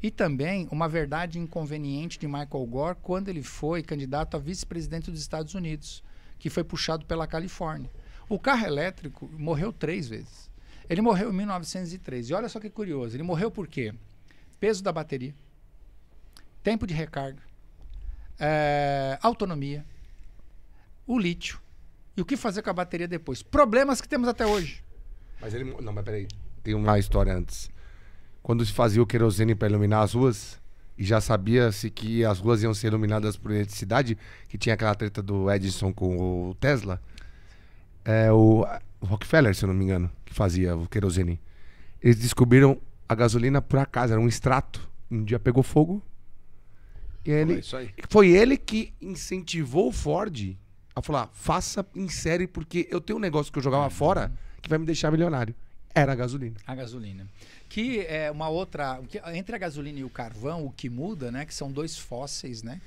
E também uma verdade inconveniente de Michael Gore quando ele foi candidato a vice-presidente dos Estados Unidos, que foi puxado pela Califórnia. O carro elétrico morreu três vezes. Ele morreu em 1903. E olha só que curioso: ele morreu por quê? Peso da bateria, tempo de recarga, é, autonomia, o lítio e o que fazer com a bateria depois? Problemas que temos até hoje. Mas ele. Não, mas peraí. Tem uma história antes. Quando se fazia o querosene para iluminar as ruas, e já sabia-se que as ruas iam ser iluminadas por eletricidade, que tinha aquela treta do Edison com o Tesla, é o Rockefeller, se eu não me engano, que fazia o querosene. Eles descobriram a gasolina por acaso, era um extrato. Um dia pegou fogo. E ele, aí. foi ele que incentivou o Ford ela falou: ah, faça em série, porque eu tenho um negócio que eu jogava fora que vai me deixar milionário. Era a gasolina. A gasolina. Que é uma outra. entre a gasolina e o carvão, o que muda, né? Que são dois fósseis, né?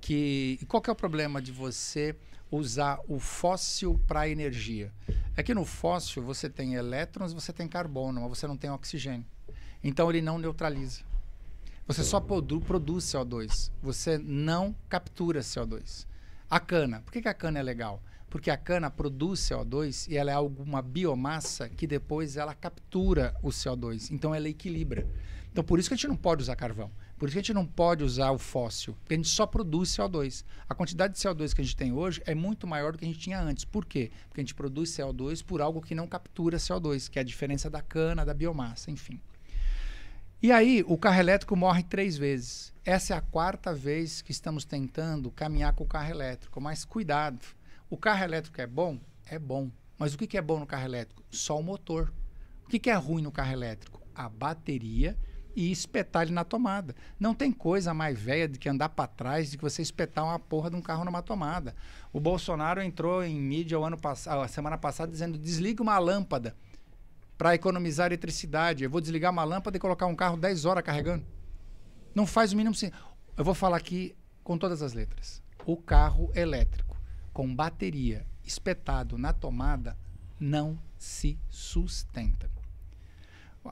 Que, e qual que é o problema de você usar o fóssil para energia? É que no fóssil você tem elétrons, você tem carbono, mas você não tem oxigênio. Então ele não neutraliza. Você só tá. produ produz CO2. Você não captura CO2. A cana. Por que, que a cana é legal? Porque a cana produz CO2 e ela é alguma biomassa que depois ela captura o CO2. Então ela equilibra. Então por isso que a gente não pode usar carvão. Por isso que a gente não pode usar o fóssil, porque a gente só produz CO2. A quantidade de CO2 que a gente tem hoje é muito maior do que a gente tinha antes. Por quê? Porque a gente produz CO2 por algo que não captura CO2, que é a diferença da cana, da biomassa, enfim. E aí, o carro elétrico morre três vezes. Essa é a quarta vez que estamos tentando caminhar com o carro elétrico, mas cuidado. O carro elétrico é bom? É bom. Mas o que, é bom no carro elétrico? Só o motor. O que, é ruim no carro elétrico? A bateria e espetar ele na tomada. Não tem coisa mais velha de que andar para trás, de que você espetar uma porra de um carro numa tomada. O Bolsonaro entrou em mídia o ano passado, a semana passada dizendo: desliga uma lâmpada para economizar eletricidade. Eu vou desligar uma lâmpada e colocar um carro 10 horas carregando. Não faz o mínimo sentido. Eu vou falar aqui com todas as letras. O carro elétrico com bateria espetado na tomada não se sustenta.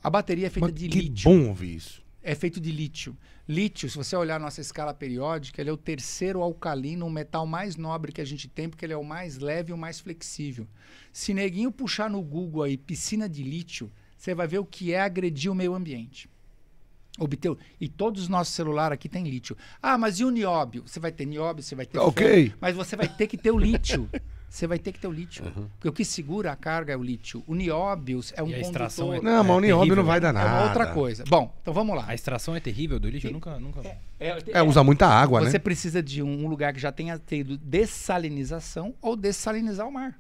A bateria é feita Mas de que lítio. Que bom ouvir isso é feito de lítio. Lítio, se você olhar nossa escala periódica, ele é o terceiro alcalino, o metal mais nobre que a gente tem, porque ele é o mais leve e o mais flexível. Se neguinho puxar no Google aí piscina de lítio, você vai ver o que é agredir o meio ambiente. Obteu. E todos os nossos celulares aqui tem lítio. Ah, mas e o nióbio? Você vai ter nióbio, você vai ter. Ok. mas você vai ter que ter o lítio. (laughs) você vai ter que ter o lítio. Uhum. Porque o que segura a carga é o lítio. O nióbio é um e a extração condutor. É, não, mas é o nióbio terrível, não vai né? dar nada. É uma outra coisa. Bom, então vamos lá. A extração é terrível do lítio? E, nunca, nunca... É, é, é, é usa muita água, você né? Você precisa de um lugar que já tenha tido dessalinização ou dessalinizar o mar.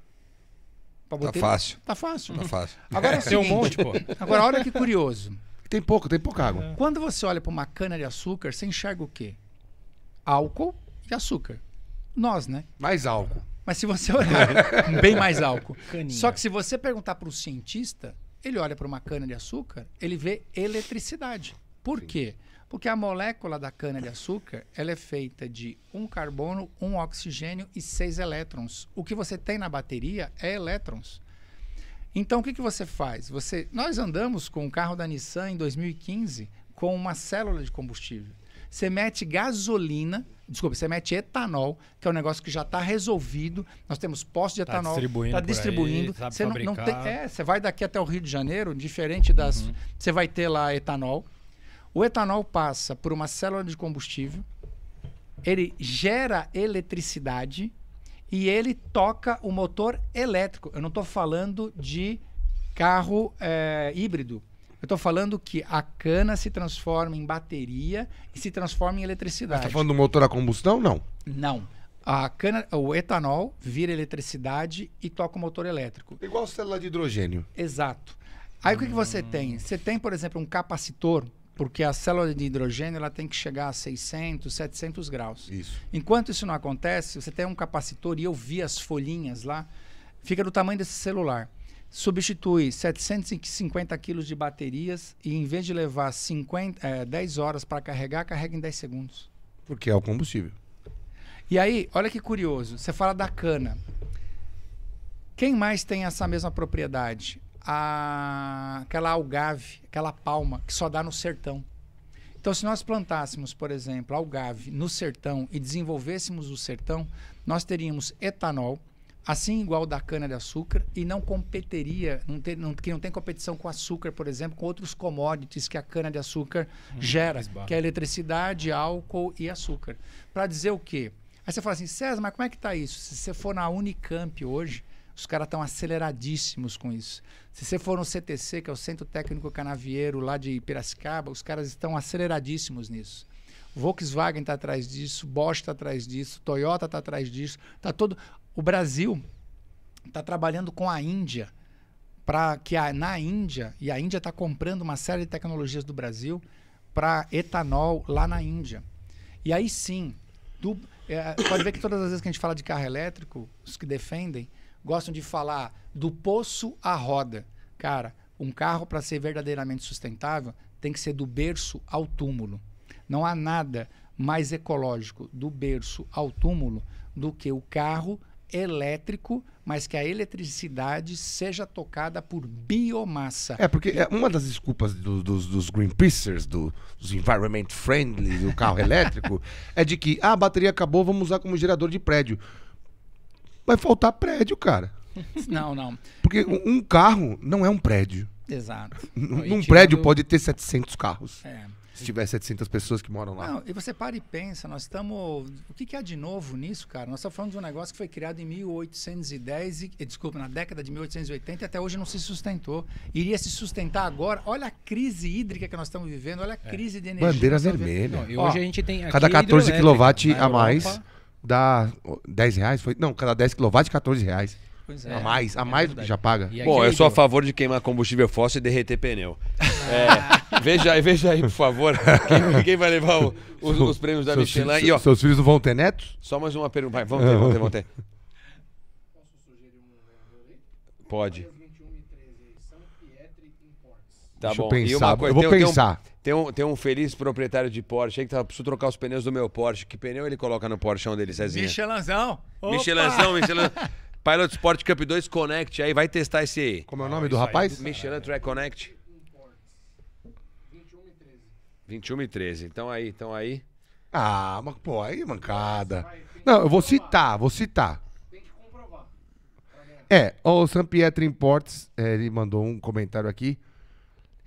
Tá fácil. tá fácil. Tá fácil. (laughs) Agora é (laughs) tem um monte, pô. Agora, olha que curioso. Tem pouco, tem pouca água. É. Quando você olha para uma cana de açúcar, você enxerga o quê? Álcool e açúcar. Nós, né? Mais álcool. Mas se você olhar (laughs) bem mais álcool. Caninha. Só que se você perguntar para o cientista, ele olha para uma cana de açúcar, ele vê eletricidade. Por Sim. quê? Porque a molécula da cana de açúcar, ela é feita de um carbono, um oxigênio e seis elétrons. O que você tem na bateria é elétrons. Então o que, que você faz? Você, nós andamos com o carro da Nissan em 2015 com uma célula de combustível. Você mete gasolina, desculpa, você mete etanol, que é um negócio que já está resolvido. Nós temos postos de tá etanol, está distribuindo. Tá distribuindo. Aí, você não, não tem, é, você vai daqui até o Rio de Janeiro, diferente das, uhum. você vai ter lá etanol. O etanol passa por uma célula de combustível, ele gera eletricidade e ele toca o motor elétrico. Eu não estou falando de carro é, híbrido. Eu estou falando que a cana se transforma em bateria e se transforma em tá eletricidade. Está falando do motor a combustão? Não. Não. A cana, o etanol vira eletricidade e toca o motor elétrico. Igual a célula de hidrogênio. Exato. Aí hum. o que, que você hum. tem? Você tem, por exemplo, um capacitor, porque a célula de hidrogênio ela tem que chegar a 600, 700 graus. Isso. Enquanto isso não acontece, você tem um capacitor, e eu vi as folhinhas lá, fica do tamanho desse celular substitui 750 quilos de baterias e em vez de levar 50, é, 10 horas para carregar, carrega em 10 segundos. Porque é o combustível. E aí, olha que curioso, você fala da cana. Quem mais tem essa mesma propriedade? A, aquela algave, aquela palma que só dá no sertão. Então, se nós plantássemos, por exemplo, algave no sertão e desenvolvêssemos o sertão, nós teríamos etanol, assim igual da cana-de-açúcar, e não competiria, não ter, não, que não tem competição com açúcar, por exemplo, com outros commodities que a cana-de-açúcar hum, gera, que é eletricidade, álcool e açúcar. Para dizer o quê? Aí você fala assim, César, mas como é que está isso? Se você for na Unicamp hoje, os caras estão aceleradíssimos com isso. Se você for no CTC, que é o Centro Técnico Canavieiro lá de Piracicaba, os caras estão aceleradíssimos nisso. Volkswagen está atrás disso, Bosch está atrás disso, Toyota está atrás disso, tá todo. O Brasil está trabalhando com a Índia para que a, na Índia, e a Índia está comprando uma série de tecnologias do Brasil para etanol lá na Índia. E aí sim, é, pode ver que todas as vezes que a gente fala de carro elétrico, os que defendem gostam de falar do poço à roda. Cara, um carro para ser verdadeiramente sustentável tem que ser do berço ao túmulo. Não há nada mais ecológico do berço ao túmulo do que o carro elétrico, mas que a eletricidade seja tocada por biomassa. É, porque é uma das desculpas do, dos, dos Greenpeacers, do, dos environment friendly do carro elétrico, (laughs) é de que ah, a bateria acabou, vamos usar como gerador de prédio. Vai faltar prédio, cara. (laughs) Não, não. Porque um carro não é um prédio. Exato. (laughs) Um prédio pode ter 700 carros. É. Se tiver 700 pessoas que moram lá. Não, e você para e pensa, nós estamos. O que, que há de novo nisso, cara? Nós estamos falando de um negócio que foi criado em 1810, e, desculpa, na década de 1880 e até hoje não se sustentou. Iria se sustentar agora. Olha a crise hídrica que nós estamos vivendo, olha a é. crise de energia. Bandeira vermelha. Não, e hoje Ó, a gente tem. Cada 14 kW né? a mais dá 10 reais? Foi? Não, cada 10 kW, 14 reais. Pois é. A mais, a é mais do que já paga. Bom, eu sou a favor de queimar combustível fóssil e derreter pneu. É, (laughs) veja aí, veja aí, por favor. (laughs) Quem, quem vai levar o, os, os, prêmios da seus Michelin? Filhos, e, ó, seus filhos vão ter netos? Só mais uma pergunta. Vamos, vão ter, vão ter, vão ter. (laughs) Pode. Tá Deixa bom. eu pensar. Coisa, eu vou tem, pensar. Tem um, tem um, tem, um, feliz proprietário de Porsche aí que tá, preciso trocar os pneus do meu Porsche. Que pneu ele coloca no Porschão dele, Cezinha? Michelanzão. Michelanzão, Michelanzão. Pilot Sport Cup 2 Connect, aí vai testar esse. Como é o nome ah, do rapaz? Do Michelin Track Connect. 21 e 13. 21 e 13. Então aí, então aí. Ah, mas pô, aí é mancada. Não, eu vou citar, vou citar. Tem que comprovar. É, o San Pietro Imports, é, ele mandou um comentário aqui.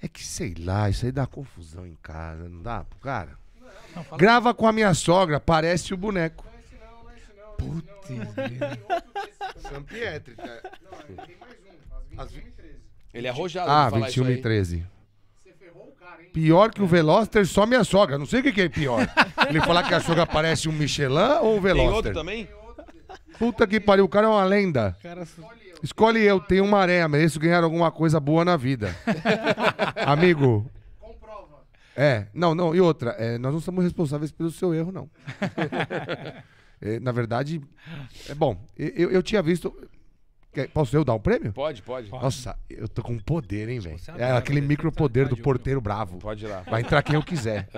É que sei lá, isso aí dá confusão em casa, não dá pro cara? Não, fala... Grava com a minha sogra, parece o boneco. Não é esse não, não é esse não. Puta. Sampietri. Tá? Não, ele é, tem mais um. Às 21 h 13. Ele é arrojado. Ah, de falar 21 h 13. Você ferrou o cara, hein? Pior que o Veloster, só minha sogra. Não sei o que que é pior. Ele falar que a sogra parece um Michelin ou o Tem outro também? Puta que pariu, o cara é uma lenda. Cara, Escolhe eu, tenho uma areia, mereço ganhar alguma coisa boa na vida. (laughs) Amigo, Comprova. é, não, não, e outra, é, nós não somos responsáveis pelo seu erro, não. (laughs) É, na verdade, é bom, eu, eu tinha visto. Posso eu dar um prêmio? Pode, pode. Nossa, eu tô com poder, hein, velho? é aquele micro poder do porteiro bravo. Pode ir lá. Vai entrar quem eu quiser.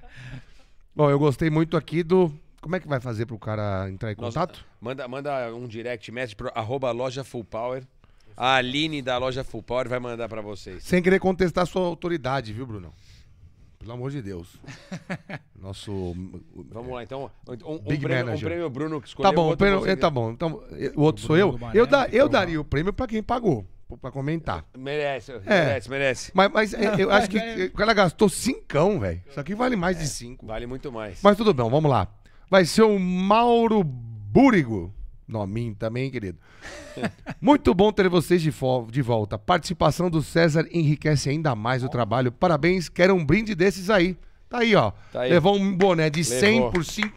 (laughs) Bom, eu gostei muito aqui do. Como é que vai fazer pro cara entrar em contato? Manda, manda um direct message pro arroba loja Full Power. A Aline da loja Full Power vai mandar pra vocês. Sem querer contestar a sua autoridade, viu, Bruno? Pelo amor de Deus. (laughs) Nosso. Vamos lá, então. Um, um prêmio, um prêmio Bruno que tá escolheu. Tá bom, o prêmio, tá bom. Então, o outro o sou eu. eu, da, então eu daria o prêmio pra quem pagou, pra comentar. Ah, merece, é. merece, merece. Mas, mas é, eu (laughs) acho que é. o cara gastou cincão, velho. Isso aqui vale mais é, de cinco. Vale muito mais. Mas tudo bem, vamos lá. Vai ser o Mauro Búrigo. Nominho também, querido. Muito bom ter vocês de, de volta. Participação do César enriquece ainda mais o trabalho. Parabéns, quero um brinde desses aí. Tá aí, ó. Tá aí. Levou um boné de 100 por 5,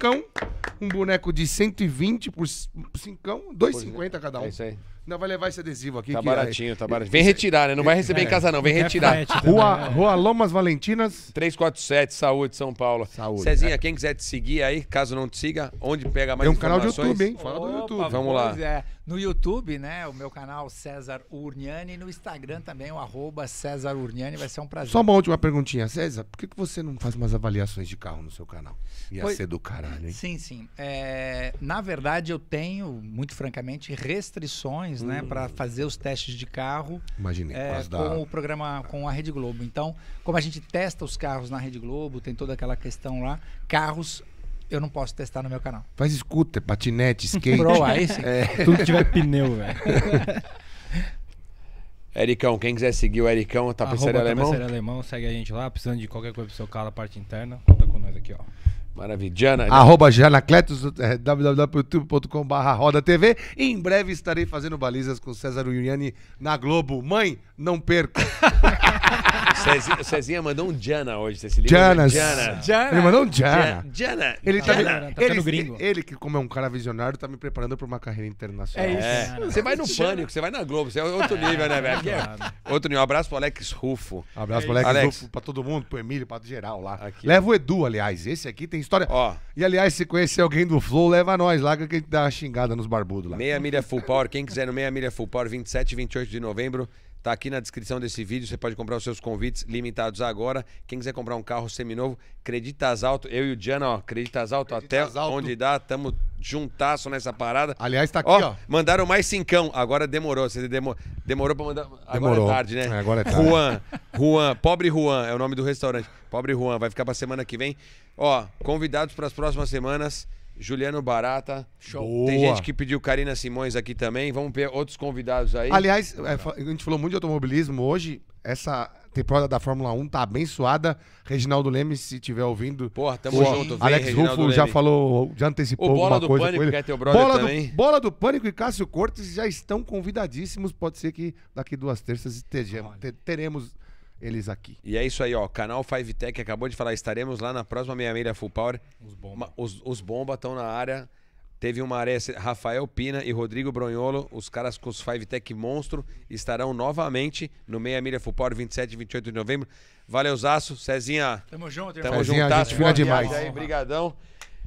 um boneco de 120 por 5, 2,50 é. cada um. É isso aí não vai levar esse adesivo aqui. Tá que baratinho, tá é... tá baratinho. É, Vem retirar, né? Não vai receber é, em casa, não. Vem retirar. rua, né? rua Lomas Valentinas. 347, Saúde, São Paulo. Saúde. Cezinha, quem quiser te seguir aí, caso não te siga, onde pega mais Tem um canal do YouTube, hein? Fala Opa, do YouTube. Vamos lá. É no YouTube, né? O meu canal César Urniani. No Instagram também, o arroba César Urniani. Vai ser um prazer. Só uma última perguntinha, César. Por que, que você não faz umas avaliações de carro no seu canal? Ia pois, ser do caralho, hein? Sim, sim. É, na verdade, eu tenho, muito francamente, restrições, né, hum. né? Para fazer os testes de carro. Imaginei. É, com da... o programa, com a Rede Globo. Então, como a gente testa os carros na Rede Globo, tem toda aquela questão lá. Carros eu não posso testar no meu canal. Faz scooter, patinete, (laughs) skate. Pro, aí sim. É. (laughs) Tudo que tiver pneu, velho. (laughs) Ericão, quem quiser seguir o Ericão, tapeçaria tá alemão. Tapeçaria alemão, segue a gente lá. Precisando de qualquer coisa pro seu carro, a parte interna, conta com nós aqui, ó. Maravilha. Jana. Né? Arroba Janacletos, é, www.youtube.com.br Roda TV. Em breve estarei fazendo balizas com César Uriani na Globo. Mãe, não perca. (laughs) Cezinha, o Cezinha mandou um Jana hoje, você se liga? Né? Jana. Jana. Ele mandou um Jana. Jana. Ele tá, me- Jana. Tá ele, gringo. ele que, como é um cara visionário, tá me preparando pra uma carreira internacional. É isso. É. Você vai no Pânico, você vai na Globo, você é outro nível, né, velho? Aqui é Outro nível. Um abraço pro Alex Rufo. Abraço, pro Alex. Rufo, pra todo mundo, pro Emílio, pra geral lá. Aqui. Leva o Edu, aliás. Esse aqui tem história. Ó. E, aliás, se conhecer alguém do Flow, leva nós lá que a gente dá uma xingada nos barbudos lá. Meia milha full power, quem quiser no Meia milha full power, 27 e 28 de novembro, Tá aqui na descrição desse vídeo, você pode comprar os seus convites limitados agora. Quem quiser comprar um carro seminovo, Creditas Alto, eu e o Diana, ó, Creditas Alto Creditas até alto. onde dá, tamo juntasso nessa parada. Aliás, tá aqui, ó, ó. Mandaram mais cincão, agora demorou, você demorou demorou pra mandar, agora é demorou. é tarde, né? É, agora é tarde. Juan, Juan, Pobre Juan, é o nome do restaurante. Pobre Juan, vai ficar pra semana que vem. Ó, convidados para as próximas semanas. Juliano Barata. Show. Boa. Tem gente que pediu Karina Simões aqui também. Vamos ver outros convidados aí. Aliás, é, a gente falou muito de automobilismo hoje. Essa temporada da Fórmula 1 tá abençoada. Reginaldo Leme, se estiver ouvindo. Porra, tamo Pô, junto. Vem, Alex Reginaldo Rufo Leme. já falou, já antecipou o bola alguma do coisa Pânico, com ele. É teu bola, também. do, bola do Pânico e Cássio Cortes já estão convidadíssimos. Pode ser que daqui duas terças estejamos, teremos eles aqui. E é isso aí, ó. Canal 5 Tech acabou de falar. Estaremos lá na próxima meia milha Full Power. Os bomba. Os, os bomba estão na área. Teve uma maré. Rafael Pina e Rodrigo Bronholo, os caras com os 5 Tech Monstro, estarão novamente no Meia Milha Full Power, 27 e 28 de novembro. Valeu, Zaço. Cezinha. Tamo junto, irmão. Tamo Cezinha, juntasso. gente demais. Aí, brigadão.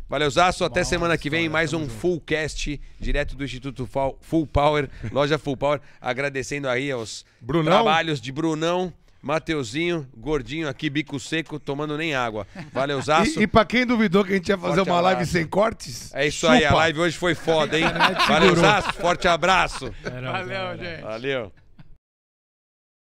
Valeu, Zaço. Até semana que vem. Mais um junto. cast direto do Instituto Full Power, loja Full Power. Agradecendo aí aos Brunão. trabalhos de Brunão. Mateuzinho, gordinho aqui, bico seco, tomando nem água. Valeu, Zaço. E, e pra quem duvidou que a gente ia fazer Forte uma abraço. live sem cortes. É isso chupa. aí, a live hoje foi foda, hein? (laughs) É, Valeu, Zaço. Forte abraço. Valeu, gente. Valeu.